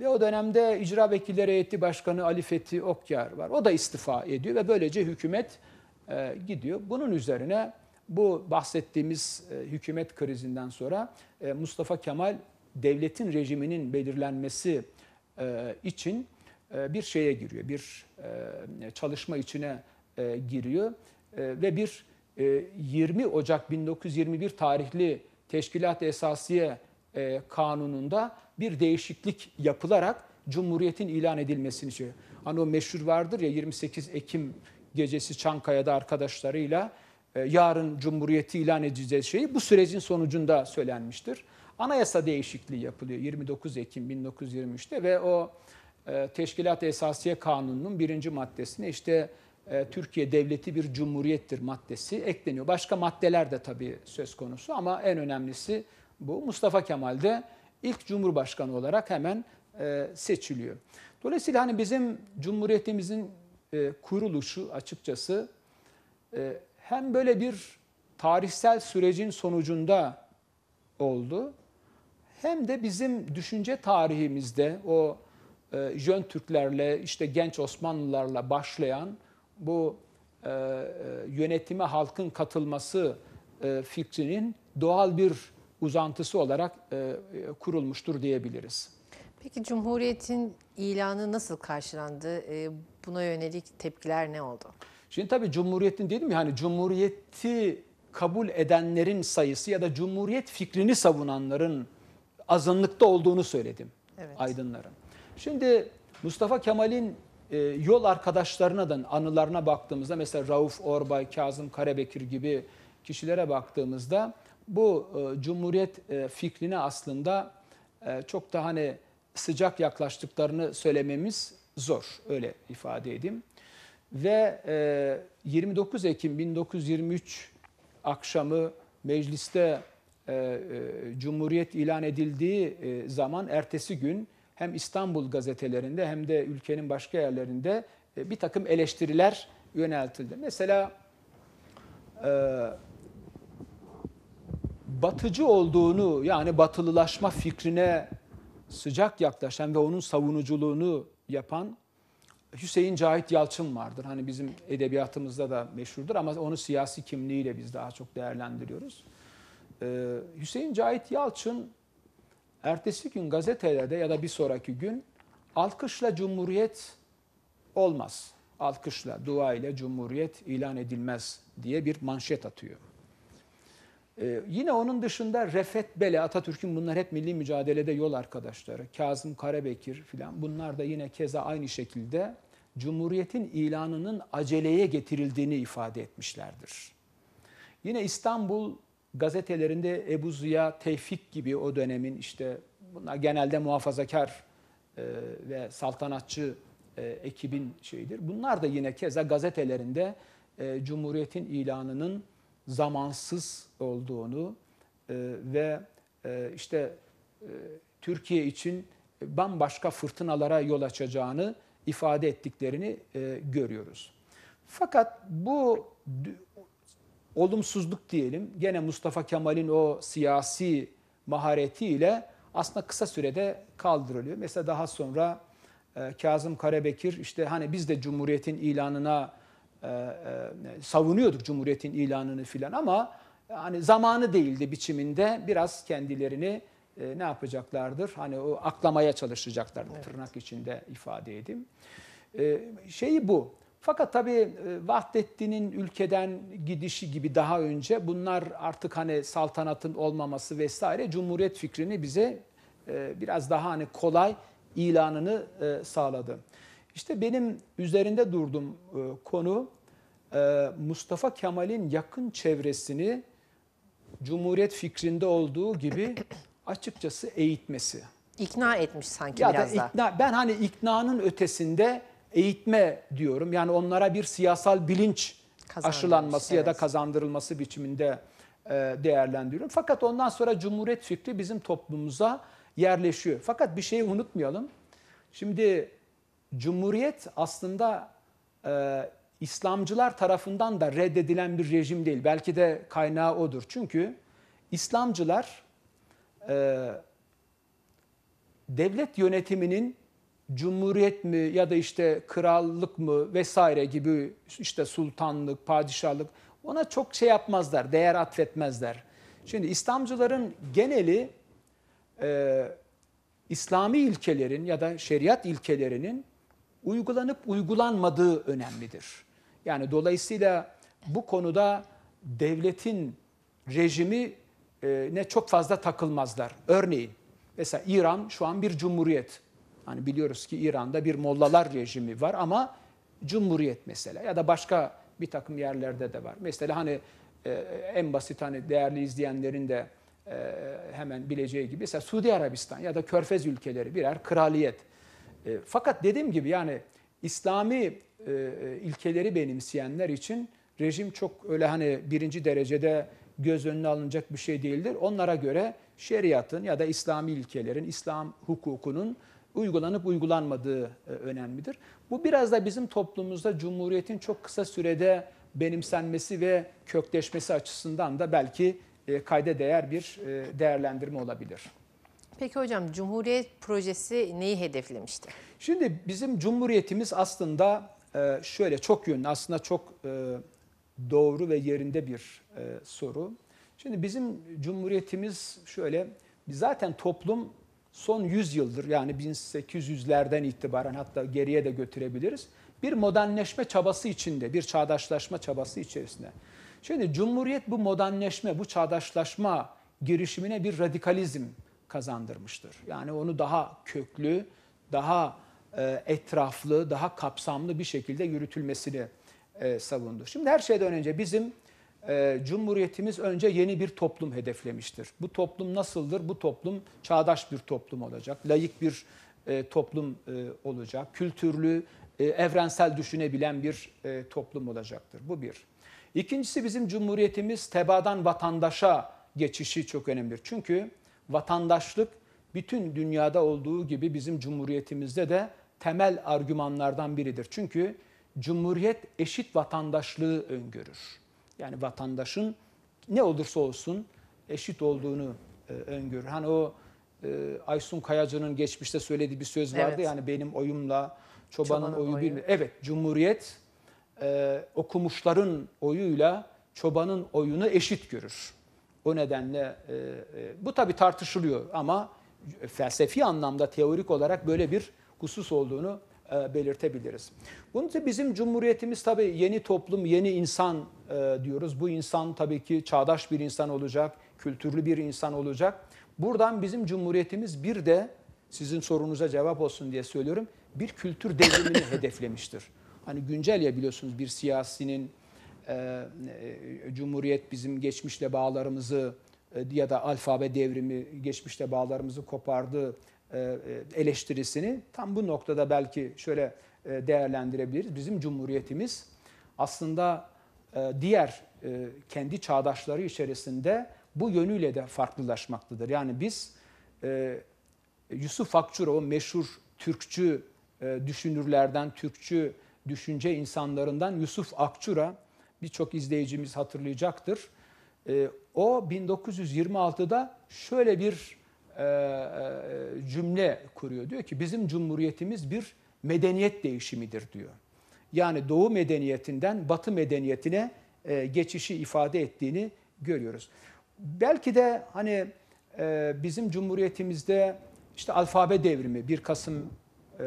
Ve o dönemde icra Vekilleri Heyeti Başkanı Ali Fethi Okyar var. O da istifa ediyor ve böylece hükümet e, gidiyor. Bunun üzerine bu bahsettiğimiz e, hükümet krizinden sonra e, Mustafa Kemal devletin rejiminin belirlenmesi e, için e, bir şeye giriyor, bir e, çalışma içine e, giriyor ve bir 20 Ocak 1921 tarihli Teşkilat Esasiye Kanunu'nda bir değişiklik yapılarak Cumhuriyet'in ilan edilmesini söylüyor. Hani o meşhur vardır ya 28 Ekim gecesi Çankaya'da arkadaşlarıyla yarın Cumhuriyet'i ilan edeceğiz şeyi bu sürecin sonucunda söylenmiştir. Anayasa değişikliği yapılıyor 29 Ekim 1923'te ve o e, Teşkilat Esasiye Kanunu'nun birinci maddesine işte e, Türkiye Devleti bir cumhuriyettir maddesi ekleniyor. Başka maddeler de tabii söz konusu ama en önemlisi bu. Mustafa Kemal de ilk cumhurbaşkanı olarak hemen e, seçiliyor. Dolayısıyla hani bizim cumhuriyetimizin kuruluşu açıkçası hem böyle bir tarihsel sürecin sonucunda oldu hem de bizim düşünce tarihimizde o e, Jön Türklerle işte genç Osmanlılarla başlayan bu e, e, yönetime halkın katılması e, fikrinin doğal bir uzantısı olarak e, e, kurulmuştur diyebiliriz. Peki Cumhuriyet'in ilanı nasıl karşılandı? E, buna yönelik tepkiler ne oldu? Şimdi tabii Cumhuriyet'in dedim ya hani Cumhuriyet'i kabul edenlerin sayısı ya da Cumhuriyet fikrini savunanların azınlıkta olduğunu söyledim evet. aydınların. Şimdi Mustafa Kemal'in e, yol arkadaşlarına da anılarına baktığımızda mesela Rauf Orbay, Kazım Karabekir gibi kişilere baktığımızda bu e, Cumhuriyet e, fikrine aslında e, çok da hani sıcak yaklaştıklarını söylememiz zor. Öyle ifade edeyim. Ve e, 29 Ekim 1923 akşamı mecliste e, e, Cumhuriyet ilan edildiği e, zaman ertesi gün hem İstanbul gazetelerinde hem de ülkenin başka yerlerinde e, bir takım eleştiriler yöneltildi. Mesela e, batıcı olduğunu yani batılılaşma fikrine sıcak yaklaşan ve onun savunuculuğunu yapan Hüseyin Cahit Yalçın vardır. Hani bizim edebiyatımızda da meşhurdur ama onu siyasi kimliğiyle biz daha çok değerlendiriyoruz. E, Hüseyin Cahit Yalçın Ertesi gün gazetelerde ya da bir sonraki gün alkışla cumhuriyet olmaz. Alkışla, dua ile cumhuriyet ilan edilmez diye bir manşet atıyor. Ee, yine onun dışında Refet Bele, Atatürk'ün bunlar hep milli mücadelede yol arkadaşları. Kazım Karabekir filan bunlar da yine keza aynı şekilde Cumhuriyet'in ilanının aceleye getirildiğini ifade etmişlerdir. Yine İstanbul gazetelerinde Ebu Ziya Tevfik gibi o dönemin işte bunlar genelde muhafazakar e, ve saltanatçı e, ekibin şeyidir. Bunlar da yine keza gazetelerinde e, Cumhuriyet'in ilanının zamansız olduğunu e, ve e, işte e, Türkiye için bambaşka fırtınalara yol açacağını ifade ettiklerini e, görüyoruz. Fakat bu olumsuzluk diyelim. Gene Mustafa Kemal'in o siyasi maharetiyle aslında kısa sürede kaldırılıyor. Mesela daha sonra e, Kazım Karabekir işte hani biz de Cumhuriyet'in ilanına e, e, savunuyorduk Cumhuriyet'in ilanını filan ama hani zamanı değildi biçiminde biraz kendilerini e, ne yapacaklardır? Hani o aklamaya çalışacaklardır evet. tırnak içinde ifade edeyim. E, şeyi bu. Fakat tabii e, Vahdettin'in ülkeden gidişi gibi daha önce bunlar artık hani saltanatın olmaması vesaire Cumhuriyet fikrini bize e, biraz daha hani kolay ilanını e, sağladı. İşte benim üzerinde durduğum konu Mustafa Kemal'in yakın çevresini Cumhuriyet fikrinde olduğu gibi açıkçası eğitmesi. İkna etmiş sanki ya biraz da. Ikna, ben hani iknanın ötesinde eğitme diyorum. Yani onlara bir siyasal bilinç aşılanması evet. ya da kazandırılması biçiminde e, değerlendiriyorum. Fakat ondan sonra cumhuriyet fikri bizim toplumumuza yerleşiyor. Fakat bir şeyi unutmayalım. Şimdi cumhuriyet aslında e, İslamcılar tarafından da reddedilen bir rejim değil. Belki de kaynağı odur. Çünkü İslamcılar e, devlet yönetiminin cumhuriyet mi ya da işte krallık mı vesaire gibi işte sultanlık, padişahlık ona çok şey yapmazlar, değer atfetmezler. Şimdi İslamcıların geneli e, İslami ilkelerin ya da şeriat ilkelerinin uygulanıp uygulanmadığı önemlidir. Yani dolayısıyla bu konuda devletin rejimi e, ne çok fazla takılmazlar. Örneğin mesela İran şu an bir cumhuriyet. Hani biliyoruz ki İran'da bir mollalar rejimi var ama cumhuriyet mesela ya da başka bir takım yerlerde de var. Mesela hani e, en basit hani değerli izleyenlerin de e, hemen bileceği gibi mesela Suudi Arabistan ya da Körfez ülkeleri birer kraliyet. E, fakat dediğim gibi yani İslami e, ilkeleri benimseyenler için rejim çok öyle hani birinci derecede göz önüne alınacak bir şey değildir. Onlara göre şeriatın ya da İslami ilkelerin, İslam hukukunun uygulanıp uygulanmadığı e, önemlidir. Bu biraz da bizim toplumumuzda Cumhuriyet'in çok kısa sürede benimsenmesi ve kökleşmesi açısından da belki e, kayda değer bir e, değerlendirme olabilir. Peki hocam Cumhuriyet projesi neyi hedeflemişti? Şimdi bizim Cumhuriyetimiz aslında şöyle çok yönlü aslında çok doğru ve yerinde bir soru. Şimdi bizim Cumhuriyetimiz şöyle zaten toplum son 100 yıldır yani 1800'lerden itibaren hatta geriye de götürebiliriz. Bir modernleşme çabası içinde, bir çağdaşlaşma çabası içerisinde. Şimdi Cumhuriyet bu modernleşme, bu çağdaşlaşma girişimine bir radikalizm kazandırmıştır. Yani onu daha köklü, daha e, etraflı, daha kapsamlı bir şekilde yürütülmesini e, savundu. Şimdi her şeyden önce bizim ee, Cumhuriyetimiz önce yeni bir toplum hedeflemiştir. Bu toplum nasıldır? Bu toplum çağdaş bir toplum olacak, layık bir e, toplum e, olacak, kültürlü, e, evrensel düşünebilen bir e, toplum olacaktır. Bu bir. İkincisi bizim Cumhuriyetimiz tebadan vatandaşa geçişi çok önemlidir. Çünkü vatandaşlık bütün dünyada olduğu gibi bizim Cumhuriyetimizde de temel argümanlardan biridir. Çünkü Cumhuriyet eşit vatandaşlığı öngörür. Yani vatandaşın ne olursa olsun eşit olduğunu e, öngörür. Hani o e, Aysun Kayacı'nın geçmişte söylediği bir söz vardı evet. yani benim oyumla çobanın, çobanın oyu, oyu. bir Evet, Cumhuriyet e, okumuşların oyuyla çobanın oyunu eşit görür. O nedenle e, e, bu tabi tartışılıyor ama felsefi anlamda teorik olarak böyle bir husus olduğunu e, belirtebiliriz. Bunun için bizim cumhuriyetimiz tabii yeni toplum, yeni insan e, diyoruz. Bu insan tabii ki çağdaş bir insan olacak, kültürlü bir insan olacak. Buradan bizim cumhuriyetimiz bir de sizin sorunuza cevap olsun diye söylüyorum. Bir kültür devrimini hedeflemiştir. Hani güncel ya biliyorsunuz bir siyasinin e, e, cumhuriyet bizim geçmişle bağlarımızı e, ya da alfabe devrimi geçmişle bağlarımızı kopardığı e, e, eleştirisini tam bu noktada belki şöyle e, değerlendirebiliriz. Bizim cumhuriyetimiz aslında e, diğer e, kendi çağdaşları içerisinde bu yönüyle de farklılaşmaktadır. Yani biz e, Yusuf Akçurov'un meşhur Türkçü düşünürlerden, Türkçü düşünce insanlarından Yusuf Akçura, birçok izleyicimiz hatırlayacaktır. O 1926'da şöyle bir cümle kuruyor. Diyor ki bizim cumhuriyetimiz bir medeniyet değişimidir diyor yani doğu medeniyetinden batı medeniyetine e, geçişi ifade ettiğini görüyoruz. Belki de hani e, bizim cumhuriyetimizde işte alfabe devrimi 1 Kasım e,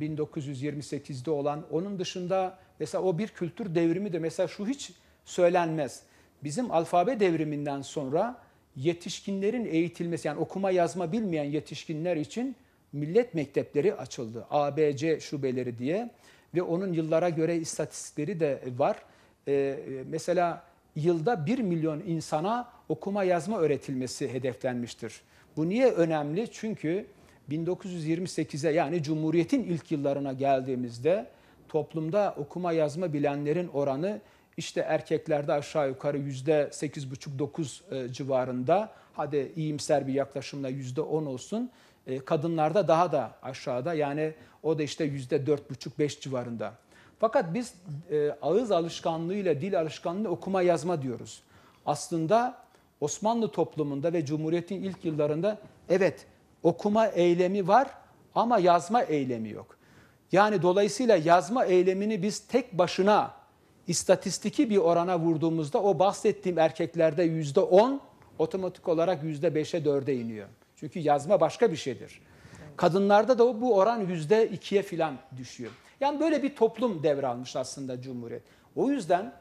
1928'de e, olan onun dışında mesela o bir kültür devrimi de mesela şu hiç söylenmez. Bizim alfabe devriminden sonra yetişkinlerin eğitilmesi yani okuma yazma bilmeyen yetişkinler için millet mektepleri açıldı. ABC şubeleri diye ve onun yıllara göre istatistikleri de var. E, mesela yılda 1 milyon insana okuma yazma öğretilmesi hedeflenmiştir. Bu niye önemli? Çünkü 1928'e yani Cumhuriyet'in ilk yıllarına geldiğimizde toplumda okuma yazma bilenlerin oranı işte erkeklerde aşağı yukarı yüzde sekiz buçuk dokuz e, civarında hadi iyimser bir yaklaşımla yüzde on olsun e, kadınlarda daha da aşağıda yani o da işte yüzde dört buçuk beş civarında. Fakat biz e, ağız alışkanlığıyla dil alışkanlığı okuma yazma diyoruz. Aslında Osmanlı toplumunda ve Cumhuriyet'in ilk yıllarında evet okuma eylemi var ama yazma eylemi yok. Yani dolayısıyla yazma eylemini biz tek başına istatistiki bir orana vurduğumuzda o bahsettiğim erkeklerde yüzde on otomatik olarak yüzde beşe dörde iniyor. Çünkü yazma başka bir şeydir. Kadınlarda da bu oran yüzde ikiye filan düşüyor. Yani böyle bir toplum devralmış aslında Cumhuriyet. O yüzden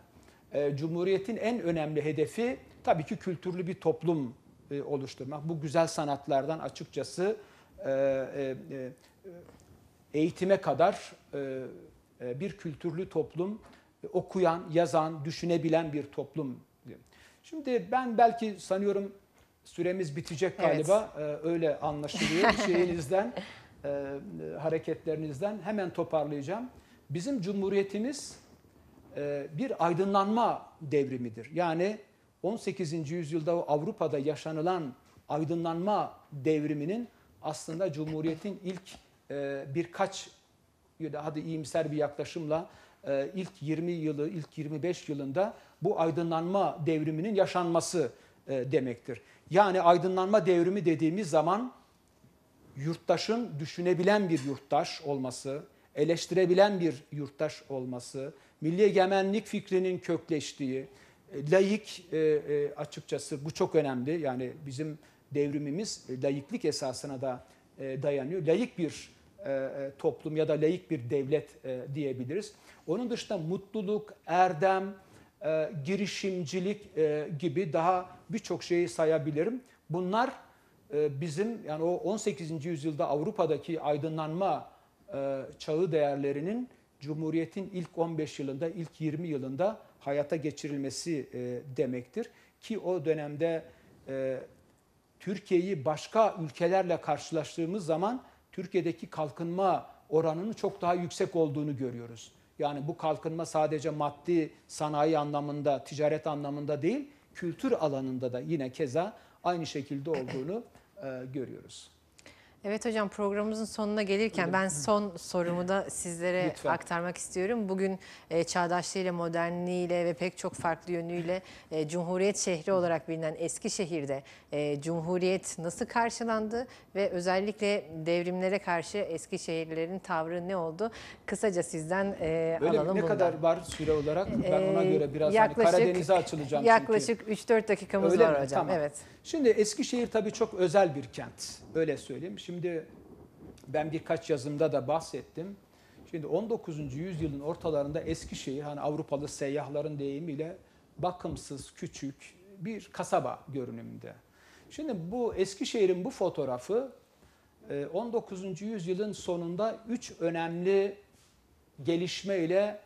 e, Cumhuriyet'in en önemli hedefi tabii ki kültürlü bir toplum e, oluşturmak. Bu güzel sanatlardan açıkçası e, e, e eğitime kadar e, e, bir kültürlü toplum, e, okuyan, yazan, düşünebilen bir toplum. Şimdi ben belki sanıyorum Süremiz bitecek galiba. Evet. Ee, öyle anlaşılıyor. Şeyinizden, e, hareketlerinizden hemen toparlayacağım. Bizim cumhuriyetimiz e, bir aydınlanma devrimidir. Yani 18. yüzyılda Avrupa'da yaşanılan aydınlanma devriminin aslında cumhuriyetin ilk e, birkaç ya da hadi iyimser bir yaklaşımla e, ilk 20 yılı, ilk 25 yılında bu aydınlanma devriminin yaşanması e, demektir. Yani aydınlanma devrimi dediğimiz zaman yurttaşın düşünebilen bir yurttaş olması, eleştirebilen bir yurttaş olması, milli egemenlik fikrinin kökleştiği, e, laik e, açıkçası bu çok önemli. Yani bizim devrimimiz laiklik esasına da dayanıyor. Laik bir toplum ya da laik bir devlet diyebiliriz. Onun dışında mutluluk, erdem, e, girişimcilik e, gibi daha birçok şeyi sayabilirim. Bunlar e, bizim yani o 18. yüzyılda Avrupa'daki aydınlanma e, çağı değerlerinin Cumhuriyet'in ilk 15 yılında, ilk 20 yılında hayata geçirilmesi e, demektir. Ki o dönemde e, Türkiye'yi başka ülkelerle karşılaştığımız zaman Türkiye'deki kalkınma oranının çok daha yüksek olduğunu görüyoruz. Yani bu kalkınma sadece maddi sanayi anlamında, ticaret anlamında değil, kültür alanında da yine keza aynı şekilde olduğunu e, görüyoruz. Evet hocam programımızın sonuna gelirken ben son sorumu da sizlere Lütfen. aktarmak istiyorum. Bugün e, çağdaşlığıyla, modernliğiyle ve pek çok farklı yönüyle e, Cumhuriyet şehri olarak bilinen Eskişehir'de e, Cumhuriyet nasıl karşılandı ve özellikle devrimlere karşı Eskişehirlilerin tavrı ne oldu? Kısaca sizden e, Böyle alalım ne bundan. kadar var süre olarak? Ben ona e, göre biraz hani yaklaşık, hani Karadeniz'e açılacağım Yaklaşık 3-4 dakikamız Öyle var mi? hocam. Tamam. Evet. Şimdi Eskişehir tabii çok özel bir kent. Öyle söyleyeyim. Şimdi Şimdi ben birkaç yazımda da bahsettim. Şimdi 19. yüzyılın ortalarında Eskişehir, hani Avrupalı seyyahların deyimiyle bakımsız, küçük bir kasaba görünümünde. Şimdi bu Eskişehir'in bu fotoğrafı 19. E, yüzyılın sonunda üç önemli gelişme ile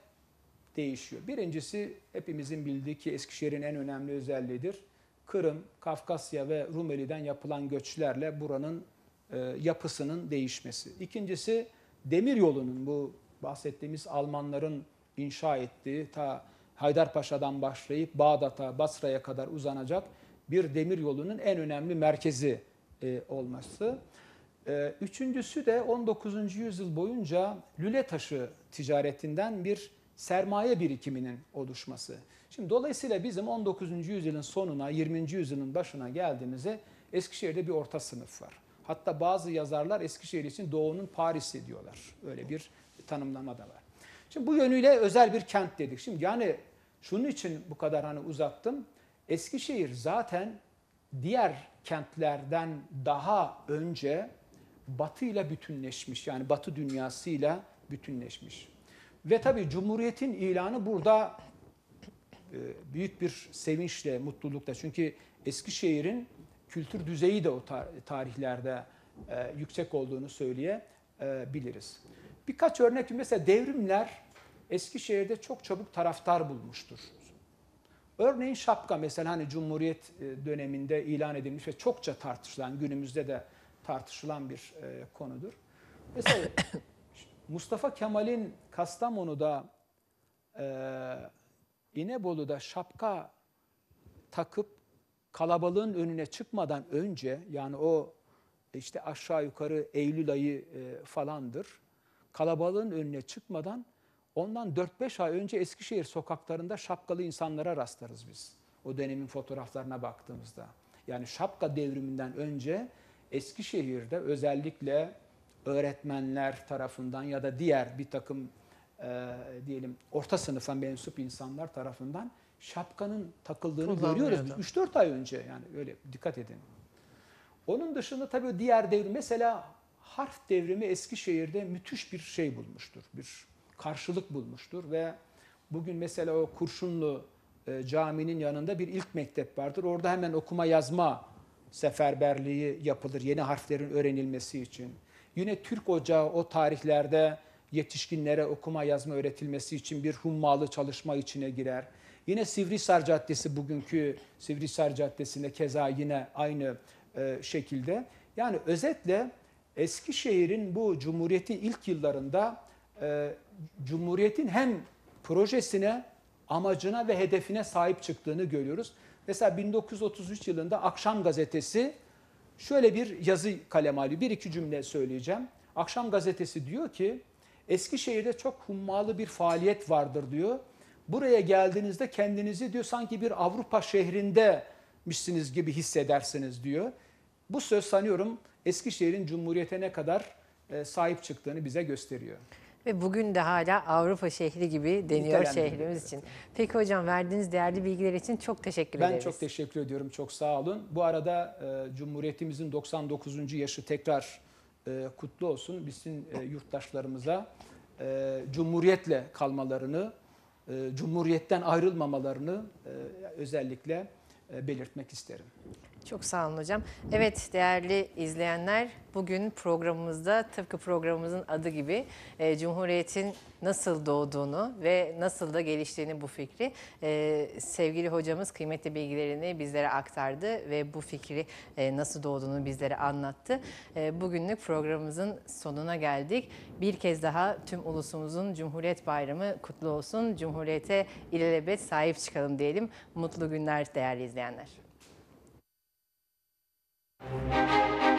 değişiyor. Birincisi hepimizin bildiği ki Eskişehir'in en önemli özelliğidir. Kırım, Kafkasya ve Rumeli'den yapılan göçlerle buranın e, yapısının değişmesi. İkincisi demir yolunun bu bahsettiğimiz Almanların inşa ettiği ta Haydarpaşa'dan başlayıp Bağdat'a, Basra'ya kadar uzanacak bir demir yolunun en önemli merkezi e, olması. E, üçüncüsü de 19. yüzyıl boyunca lüle taşı ticaretinden bir sermaye birikiminin oluşması. Şimdi dolayısıyla bizim 19. yüzyılın sonuna, 20. yüzyılın başına geldiğimizde Eskişehir'de bir orta sınıf var. Hatta bazı yazarlar Eskişehir için doğunun Paris'i diyorlar. Öyle bir tanımlama da var. Şimdi bu yönüyle özel bir kent dedik. Şimdi yani şunun için bu kadar hani uzattım. Eskişehir zaten diğer kentlerden daha önce Batı ile bütünleşmiş. Yani Batı dünyasıyla bütünleşmiş. Ve tabii Cumhuriyet'in ilanı burada e, büyük bir sevinçle, mutlulukla. Çünkü Eskişehir'in kültür düzeyi de o tarihlerde e, yüksek olduğunu söyleyebiliriz. Birkaç örnek mesela devrimler Eskişehir'de çok çabuk taraftar bulmuştur. Örneğin şapka mesela hani Cumhuriyet e, döneminde ilan edilmiş ve çokça tartışılan, günümüzde de tartışılan bir e, konudur. Mesela Mustafa Kemal'in Kastamonu'da, e, İnebolu'da şapka takıp kalabalığın önüne çıkmadan önce yani o işte aşağı yukarı Eylül ayı e, falandır. Kalabalığın önüne çıkmadan ondan 4-5 ay önce Eskişehir sokaklarında şapkalı insanlara rastlarız biz. O dönemin fotoğraflarına baktığımızda. Yani şapka devriminden önce Eskişehir'de özellikle öğretmenler tarafından ya da diğer bir takım e, diyelim orta sınıfa mensup insanlar tarafından şapkanın takıldığını görüyoruz. 3-4 ay önce yani öyle dikkat edin. Onun dışında tabii diğer devrim mesela harf devrimi Eskişehir'de müthiş bir şey bulmuştur. Bir karşılık bulmuştur ve bugün mesela o Kurşunlu e, caminin yanında bir ilk mektep vardır. Orada hemen okuma yazma seferberliği yapılır yeni harflerin öğrenilmesi için. Yine Türk Ocağı o tarihlerde yetişkinlere okuma yazma öğretilmesi için bir hummalı çalışma içine girer. Yine Sivrisar Caddesi bugünkü Sivrisar Caddesi'nde keza yine aynı e, şekilde. Yani özetle Eskişehir'in bu Cumhuriyet'in ilk yıllarında e, Cumhuriyet'in hem projesine, amacına ve hedefine sahip çıktığını görüyoruz. Mesela 1933 yılında Akşam Gazetesi şöyle bir yazı kalem alıyor. Bir iki cümle söyleyeceğim. Akşam Gazetesi diyor ki Eskişehir'de çok hummalı bir faaliyet vardır diyor buraya geldiğinizde kendinizi diyor sanki bir Avrupa şehrinde misiniz gibi hissedersiniz diyor. Bu söz sanıyorum Eskişehir'in Cumhuriyet'e ne kadar e, sahip çıktığını bize gösteriyor. Ve bugün de hala Avrupa şehri gibi deniyor şehrimiz için. Peki hocam verdiğiniz değerli bilgiler için çok teşekkür ben ederiz. Ben çok teşekkür ediyorum. Çok sağ olun. Bu arada e, Cumhuriyetimizin 99. yaşı tekrar e, kutlu olsun. Bizim e, yurttaşlarımıza e, Cumhuriyetle kalmalarını, e, cumhuriyet'ten ayrılmamalarını e, özellikle e, belirtmek isterim. Çok sağ olun hocam. Evet değerli izleyenler bugün programımızda tıpkı programımızın adı gibi e, Cumhuriyet'in nasıl doğduğunu ve nasıl da geliştiğini bu fikri e, sevgili hocamız kıymetli bilgilerini bizlere aktardı ve bu fikri e, nasıl doğduğunu bizlere anlattı. E, bugünlük programımızın sonuna geldik. Bir kez daha tüm ulusumuzun Cumhuriyet Bayramı kutlu olsun. Cumhuriyete ilelebet sahip çıkalım diyelim. Mutlu günler değerli izleyenler. Thank you.